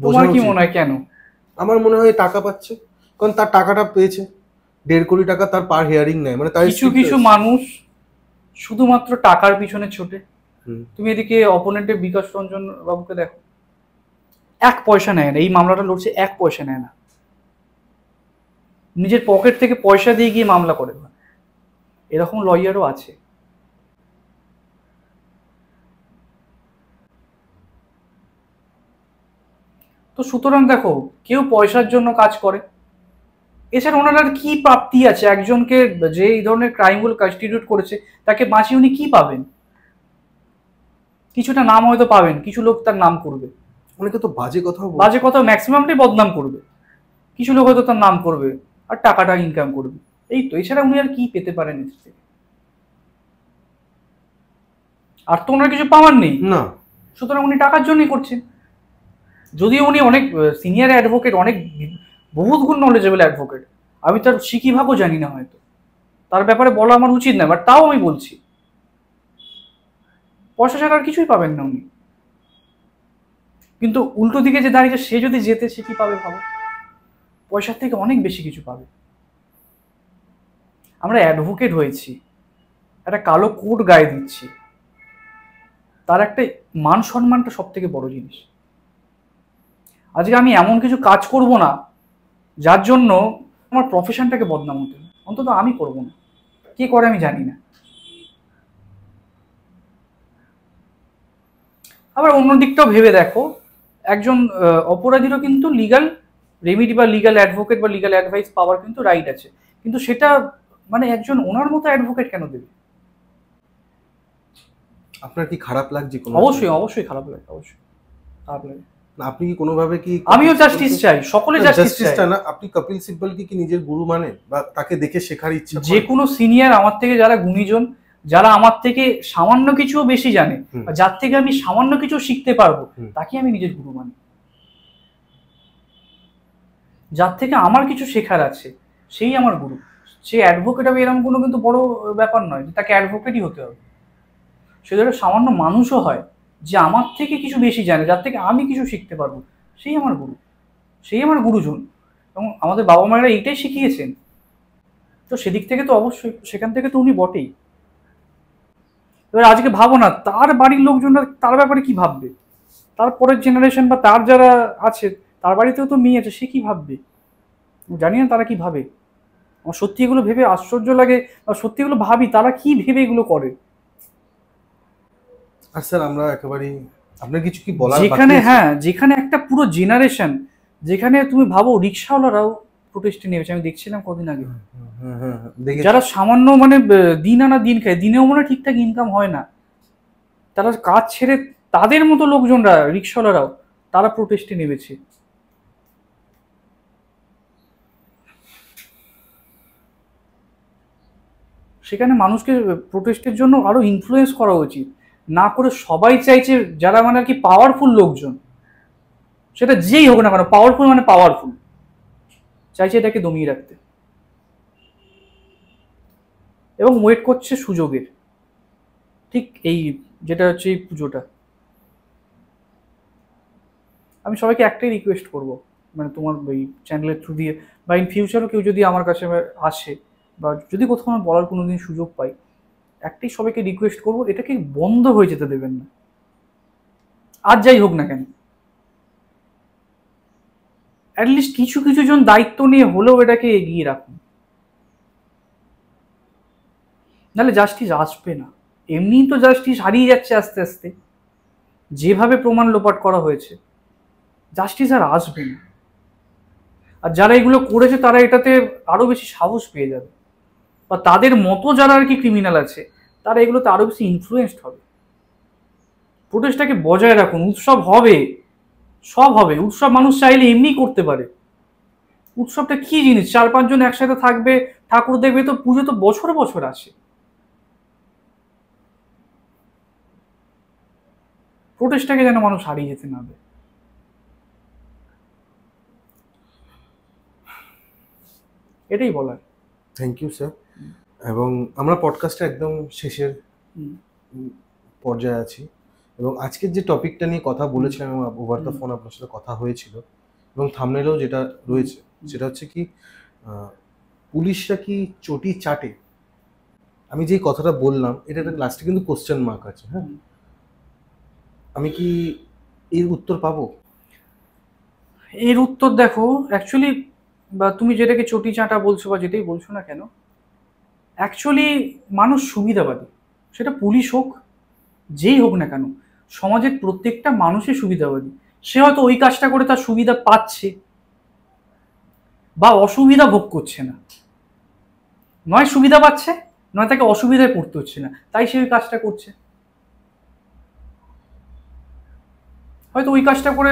তোমার কি মনে হয় কেন আমার মনে হয় টাকা পাচ্ছে কারণ তার টাকাটা পেয়েছে দেড় কোটি টাকা তার পার হিয়ারিং নেয় মানে তার কিছু কিছু মানুষ শুধুমাত্র টাকার পিছনে ছোটে তুমি এদিকে অপোনেন্টের বিকাশ রঞ্জন বাবুকে দেখো এক পয়সা নেয় না এই মামলাটা লড়ছে এক পয়সা নেয় না নিজের পকেট থেকে পয়সা দিয়ে গিয়ে মামলা করে এরকম লয়ারও আছে তো সুতরাং দেখো কেউ পয়সার জন্য কাজ করে এছাড়া ওনার কি প্রাপ্তি আছে একজনকে যে এই ধরনের ক্রাইমগুলো কনস্টিটিউট করেছে তাকে বাঁচিয়ে উনি কি পাবেন কিছুটা নাম হয়তো পাবেন কিছু লোক তার নাম করবে অনেকে তো বাজে কথা বাজে কথা ম্যাক্সিমামটাই বদনাম করবে কিছু লোক হয়তো তার নাম করবে আর টাকাটা ইনকাম করবে এই তো এছাড়া উনি আর কি পেতে পারেন এর থেকে আর তো ওনার কিছু পাওয়ার নেই না সুতরাং উনি টাকার জন্যই করছেন যদি উনি অনেক সিনিয়র অ্যাডভোকেট অনেক বহুত গুণ নলেজেবল অ্যাডভোকেট আমি তার ভাগও জানি না হয়তো তার ব্যাপারে বলা আমার উচিত না বাট তাও আমি বলছি পয়সা ছাড়া আর কিছুই পাবেন না উনি কিন্তু উল্টো দিকে যে দাঁড়িয়েছে সে যদি যেতে সে কি পাবে ভাবো পয়সার থেকে অনেক বেশি কিছু পাবে আমরা অ্যাডভোকেট হয়েছি একটা কালো কোট গায়ে দিচ্ছি তার একটা মান সম্মানটা সব থেকে বড় জিনিস আজকে আমি এমন কিছু কাজ করব না যার জন্য আমার প্রফেশনটাকে বদনাম হতে অন্তত আমি করব না কে করে আমি জানি না আবার অন্য দিকটাও ভেবে দেখো একজন অপরাধীরও কিন্তু লিগাল রেমিডি বা লিগাল অ্যাডভোকেট বা লিগাল অ্যাডভাইস পাওয়ার কিন্তু রাইট আছে কিন্তু সেটা মানে একজন ওনার মতো অ্যাডভোকেট কেন দেবে আপনার কি খারাপ লাগছে অবশ্যই অবশ্যই খারাপ লাগে অবশ্যই খারাপ লাগে আপনি কি কোনোভাবে কি আমিও জাস্টিস চাই সকলে জাস্টিস চাই না আপনি কপিল সিব্বলকে কি নিজের গুরু মানে বা তাকে দেখে শেখার ইচ্ছা যে কোনো সিনিয়র আমার থেকে যারা গুণীজন যারা আমার থেকে সামান্য কিছু বেশি জানে যার থেকে আমি সামান্য কিছু শিখতে পারবো তাকে আমি নিজের গুরু মানি যার থেকে আমার কিছু শেখার আছে সেই আমার গুরু সে অ্যাডভোকেট হবে এরকম কোনো কিন্তু বড় ব্যাপার নয় তাকে অ্যাডভোকেটই হতে হবে সে ধরো সামান্য মানুষও হয় যে আমার থেকে কিছু বেশি জানে যার থেকে আমি কিছু শিখতে পারবো সেই আমার গুরু সেই আমার গুরুজন এবং আমাদের বাবা মায়েরা এইটাই শিখিয়েছেন তো সেদিক থেকে তো অবশ্যই সেখান থেকে তো উনি বটেই এবার আজকে ভাবো না তার বাড়ির লোকজনরা তার ব্যাপারে কি ভাববে তার পরের জেনারেশন বা তার যারা আছে তার বাড়িতেও তো মেয়ে আছে সে কি ভাববে জানি না তারা কি ভাবে আমার সত্যি এগুলো ভেবে আশ্চর্য লাগে বা সত্যি এগুলো ভাবি তারা কি ভেবে এগুলো করে আর স্যার আমরা একেবারে আপনার কিছু কি বলার যেখানে হ্যাঁ যেখানে একটা পুরো জেনারেশন যেখানে তুমি ভাবো রিক্সাওয়ালারাও প্রোটেস্টে নেমেছে আমি দেখছিলাম কদিন আগে যারা সামান্য মানে দিন আনা দিন খায় দিনেও মনে ঠিকঠাক ইনকাম হয় না তারা কাজ ছেড়ে তাদের মতো লোকজনরা রিক্সাওয়ালারাও তারা প্রোটেস্টে নেমেছে সেখানে মানুষকে প্রোটেস্টের জন্য আরো ইনফ্লুয়েন্স করা উচিত না করে সবাই চাইছে যারা মানে আর কি পাওয়ারফুল লোকজন সেটা যেই হোক না কেন পাওয়ারফুল মানে পাওয়ারফুল চাইছে এটাকে দমিয়ে রাখতে এবং ওয়েট করছে সুযোগের ঠিক এই যেটা হচ্ছে এই পুজোটা আমি সবাইকে একটাই রিকোয়েস্ট করব মানে তোমার ওই চ্যানেলের থ্রু দিয়ে বা ইন ফিউচারও কেউ যদি আমার কাছে আসে বা যদি কোথাও আমার বলার কোনো দিন সুযোগ পাই একটাই সবাইকে রিকোয়েস্ট করব এটাকে বন্ধ হয়ে যেতে দেবেন না আর যাই হোক না কেন অ্যাটলিস্ট কিছু কিছু জন দায়িত্ব নিয়ে হলেও এটাকে এগিয়ে রাখুন নাহলে জাস্টিস আসবে না এমনি তো জাস্টিস হারিয়ে যাচ্ছে আস্তে আস্তে যেভাবে প্রমাণ লোপাট করা হয়েছে জাস্টিস আর আসবে না আর যারা এগুলো করেছে তারা এটাতে আরও বেশি সাহস পেয়ে যাবে বা তাদের মতো যারা আর কি ক্রিমিনাল আছে তারা এগুলোতে আরও বেশি ইনফ্লুয়েসড হবে প্রোটেস্টটাকে বজায় রাখুন উৎসব হবে সব হবে উৎসব মানুষ চাইলে এমনি করতে পারে উৎসবটা কি জিনিস চার পাঁচজন একসাথে থাকবে ঠাকুর দেখবে তো পুজো তো বছর বছর আসে প্রোটেস্টটাকে যেন মানুষ হারিয়ে যেতে না দেয় এটাই বলার থ্যাংক ইউ স্যার এবং আমরা পডকাস্টটা একদম শেষের পর্যায়ে আছি এবং আজকের যে টপিকটা নিয়ে কথা বলেছিলাম এবং ওভার দ্য ফোন আপনার সাথে কথা হয়েছিল এবং থামনেলেও যেটা রয়েছে সেটা হচ্ছে কি পুলিশরা কি চটি চাটে আমি যেই কথাটা বললাম এটা একটা লাস্টে কিন্তু কোশ্চেন মার্ক আছে হ্যাঁ আমি কি এর উত্তর পাবো এর উত্তর দেখো অ্যাকচুয়ালি বা তুমি যেটাকে চটি চাটা বলছো বা যেটাই বলছো না কেন অ্যাকচুয়ালি মানুষ সুবিধাবাদী সেটা পুলিশ হোক যেই হোক না কেন সমাজের প্রত্যেকটা মানুষই সুবিধাবাদী সে হয়তো ওই কাজটা করে তার সুবিধা পাচ্ছে বা অসুবিধা ভোগ করছে না নয় সুবিধা পাচ্ছে নয় তাকে অসুবিধায় পড়তে হচ্ছে না তাই সে ওই কাজটা করছে হয়তো ওই কাজটা করে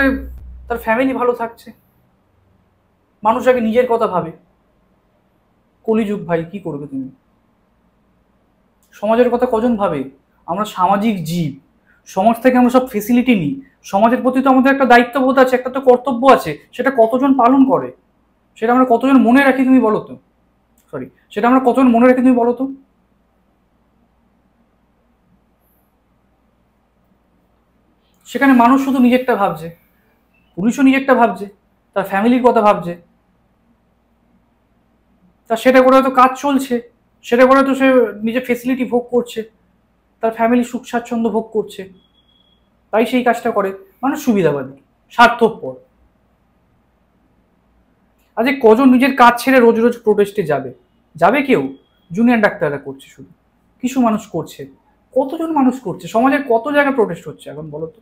তার ফ্যামিলি ভালো থাকছে মানুষ আগে নিজের কথা ভাবে কলিযুগ ভাই কি করবে তুমি সমাজের কথা কজন ভাবে আমরা সামাজিক জীব সমাজ থেকে আমরা সব ফেসিলিটি নিই সমাজের প্রতি তো আমাদের একটা দায়িত্ববোধ আছে একটা তো কর্তব্য আছে সেটা কতজন পালন করে সেটা আমরা কতজন মনে রাখি তুমি বলো তো সরি সেটা আমরা কতজন মনে রাখি তুমি বলো তো সেখানে মানুষ শুধু নিজেরটা ভাবছে পুলিশও নিজেরটা ভাবছে তার ফ্যামিলির কথা ভাবছে তা সেটা করে হয়তো কাজ চলছে সেটা করে তো সে নিজে ফেসিলিটি ভোগ করছে তার ফ্যামিলি সুখ স্বাচ্ছন্দ্য ভোগ করছে তাই সেই কাজটা করে মানুষ সুবিধাবাদী স্বার্থপর আজ কজন নিজের কাজ ছেড়ে রোজ রোজ প্রোটেস্টে যাবে যাবে কেউ জুনিয়র ডাক্তাররা করছে শুধু কিছু মানুষ করছে কতজন মানুষ করছে সমাজের কত জায়গায় প্রোটেস্ট হচ্ছে এখন বলো তো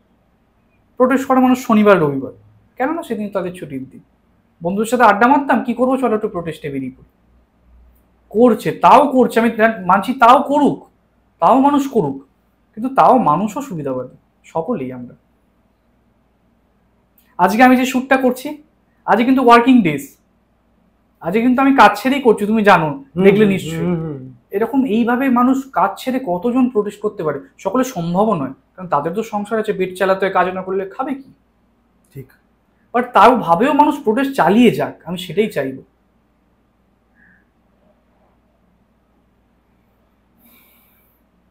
প্রোটেস্ট করা মানুষ শনিবার রবিবার কেননা সেদিন তাদের ছুটির দিন বন্ধুদের সাথে আড্ডা মারতাম কী করবো চলো একটু প্রোটেস্টে বেরিয়ে পড়ি করছে তাও করছে আমি মানছি তাও করুক তাও মানুষ করুক কিন্তু তাও মানুষও সুবিধাবাদী সকলেই আমরা আজকে আমি যে শ্যুটটা করছি আজকে কিন্তু ওয়ার্কিং ডেজ আজকে কিন্তু আমি কাজ ছেড়েই করছি তুমি জানো দেখলে নিশ্চয়ই এরকম এইভাবে মানুষ কাজ ছেড়ে কতজন প্রোটেস্ট করতে পারে সকলে সম্ভব নয় কারণ তাদের তো সংসার আছে পেট চালাতে হয় কাজ না করলে খাবে কি ঠিক বাট তাও ভাবেও মানুষ প্রোটেস্ট চালিয়ে যাক আমি সেটাই চাইবো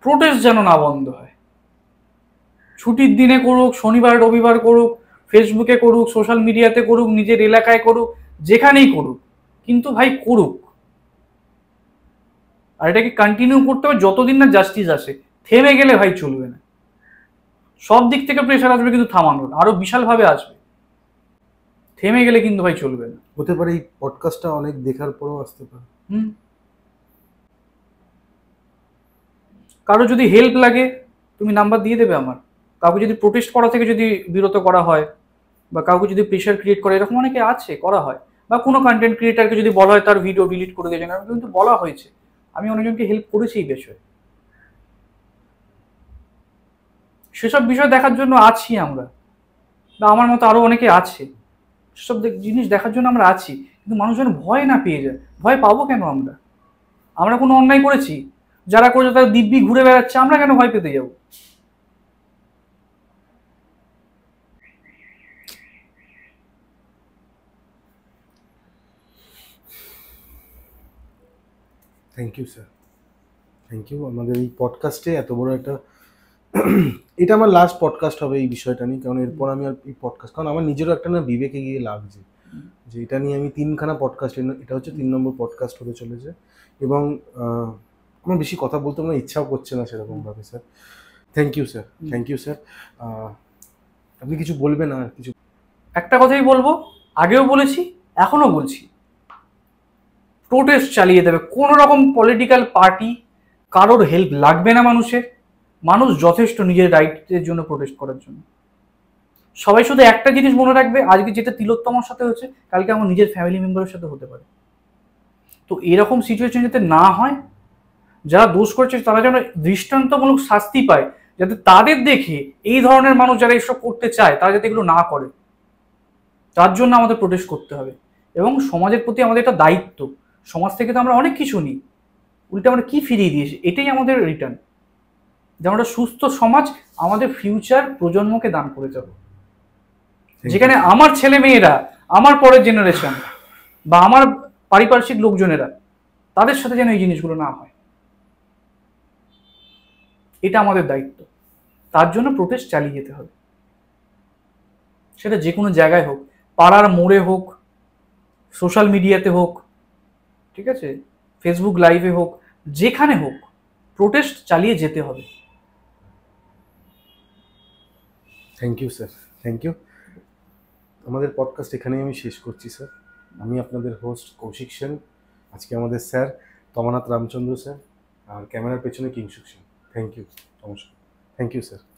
প্রোটেস্ট যেন না বন্ধ হয় ছুটির দিনে করুক শনিবার রবিবার করুক ফেসবুকে করুক সোশ্যাল মিডিয়াতে করুক নিজের এলাকায় করুক যেখানেই করুক কিন্তু ভাই করুক আর এটাকে কন্টিনিউ করতে হবে যতদিন না জাস্টিস আসে থেমে গেলে ভাই চলবে না সব দিক থেকে প্রেশার আসবে কিন্তু থামানোর আরও বিশালভাবে আসবে থেমে গেলে কিন্তু ভাই চলবে না হতে পারে এই পডকাস্টটা অনেক দেখার পরও আসতে পারে হুম কারো যদি হেল্প লাগে তুমি নাম্বার দিয়ে দেবে আমার কাউকে যদি প্রোটেস্ট করা থেকে যদি বিরত করা হয় বা কাউকে যদি প্রেশার ক্রিয়েট করে এরকম অনেকে আছে করা হয় বা কোনো কন্টেন্ট ক্রিয়েটারকে যদি বলা হয় তার ভিডিও ডিলিট করে দিয়েছেন আমি কিন্তু বলা হয়েছে আমি অনেকজনকে হেল্প করেছি এই বিষয়ে সেসব বিষয় দেখার জন্য আছি আমরা বা আমার মতো আরও অনেকে আছে সেসব জিনিস দেখার জন্য আমরা আছি কিন্তু মানুষজন ভয় না পেয়ে যায় ভয় পাবো কেন আমরা আমরা কোনো অন্যায় করেছি যারা করছে তারা দিব্যি ঘুরে বেড়াচ্ছে আমরা কেন ভয় পেতে যাব thank you sir thank you আমাদের এই পডকাস্টে এত বড় একটা এটা আমার লাস্ট পডকাস্ট হবে এই বিষয়টা নিয়ে কারণ এরপর আমি আর এই পডকাস্ট কারণ আমার নিজেরও একটা না বিবেকে গিয়ে লাগছে যে এটা নিয়ে আমি তিনখানা পডকাস্ট এটা হচ্ছে তিন নম্বর পডকাস্ট হতে চলেছে এবং আমার বেশি কথা বলতে আমার ইচ্ছাও করছে না সেরকমভাবে sir thank you sir thank you sir আপনি কিছু বলবেন আর কিছু একটা কথাই বলবো আগেও বলেছি এখনও বলছি প্রোটেস্ট চালিয়ে দেবে কোনো রকম পলিটিক্যাল পার্টি কারোর হেল্প লাগবে না মানুষের মানুষ যথেষ্ট নিজের রাইটের জন্য প্রোটেস্ট করার জন্য সবাই শুধু একটা জিনিস মনে রাখবে আজকে যেটা তিলোত্তমার সাথে হচ্ছে কালকে আমার নিজের ফ্যামিলি মেম্বারের সাথে হতে পারে তো এরকম সিচুয়েশন যাতে না হয় যারা দোষ করছে তারা যেন দৃষ্টান্তমূলক শাস্তি পায় যাতে তাদের দেখে এই ধরনের মানুষ যারা এসব করতে চায় তারা যাতে এগুলো না করে তার জন্য আমাদের প্রোটেস্ট করতে হবে এবং সমাজের প্রতি আমাদের একটা দায়িত্ব সমাজ থেকে তো আমরা অনেক কিছু নিই উল্টে আমরা কি ফিরিয়ে দিয়েছি এটাই আমাদের রিটার্ন যে আমরা সুস্থ সমাজ আমাদের ফিউচার প্রজন্মকে দান করে যাব যেখানে আমার ছেলে মেয়েরা আমার পরের জেনারেশন বা আমার পারিপার্শ্বিক লোকজনেরা তাদের সাথে যেন এই জিনিসগুলো না হয় এটা আমাদের দায়িত্ব তার জন্য প্রোটেস্ট চালিয়ে যেতে হবে সেটা যে কোনো জায়গায় হোক পাড়ার মোড়ে হোক সোশ্যাল মিডিয়াতে হোক ঠিক আছে ফেসবুক লাইভে হোক যেখানে হোক প্রোটেস্ট চালিয়ে যেতে হবে thank you sir thank you আমাদের পডকাস্ট এখানেই আমি শেষ করছি স্যার আমি আপনাদের হোস্ট কৌশিক সেন আজকে আমাদের স্যার তমানাথ রামচন্দ্র স্যার আর ক্যামেরার পেছনে কিংসুক সেন थैंक यू नमस्कार थैंक यू सर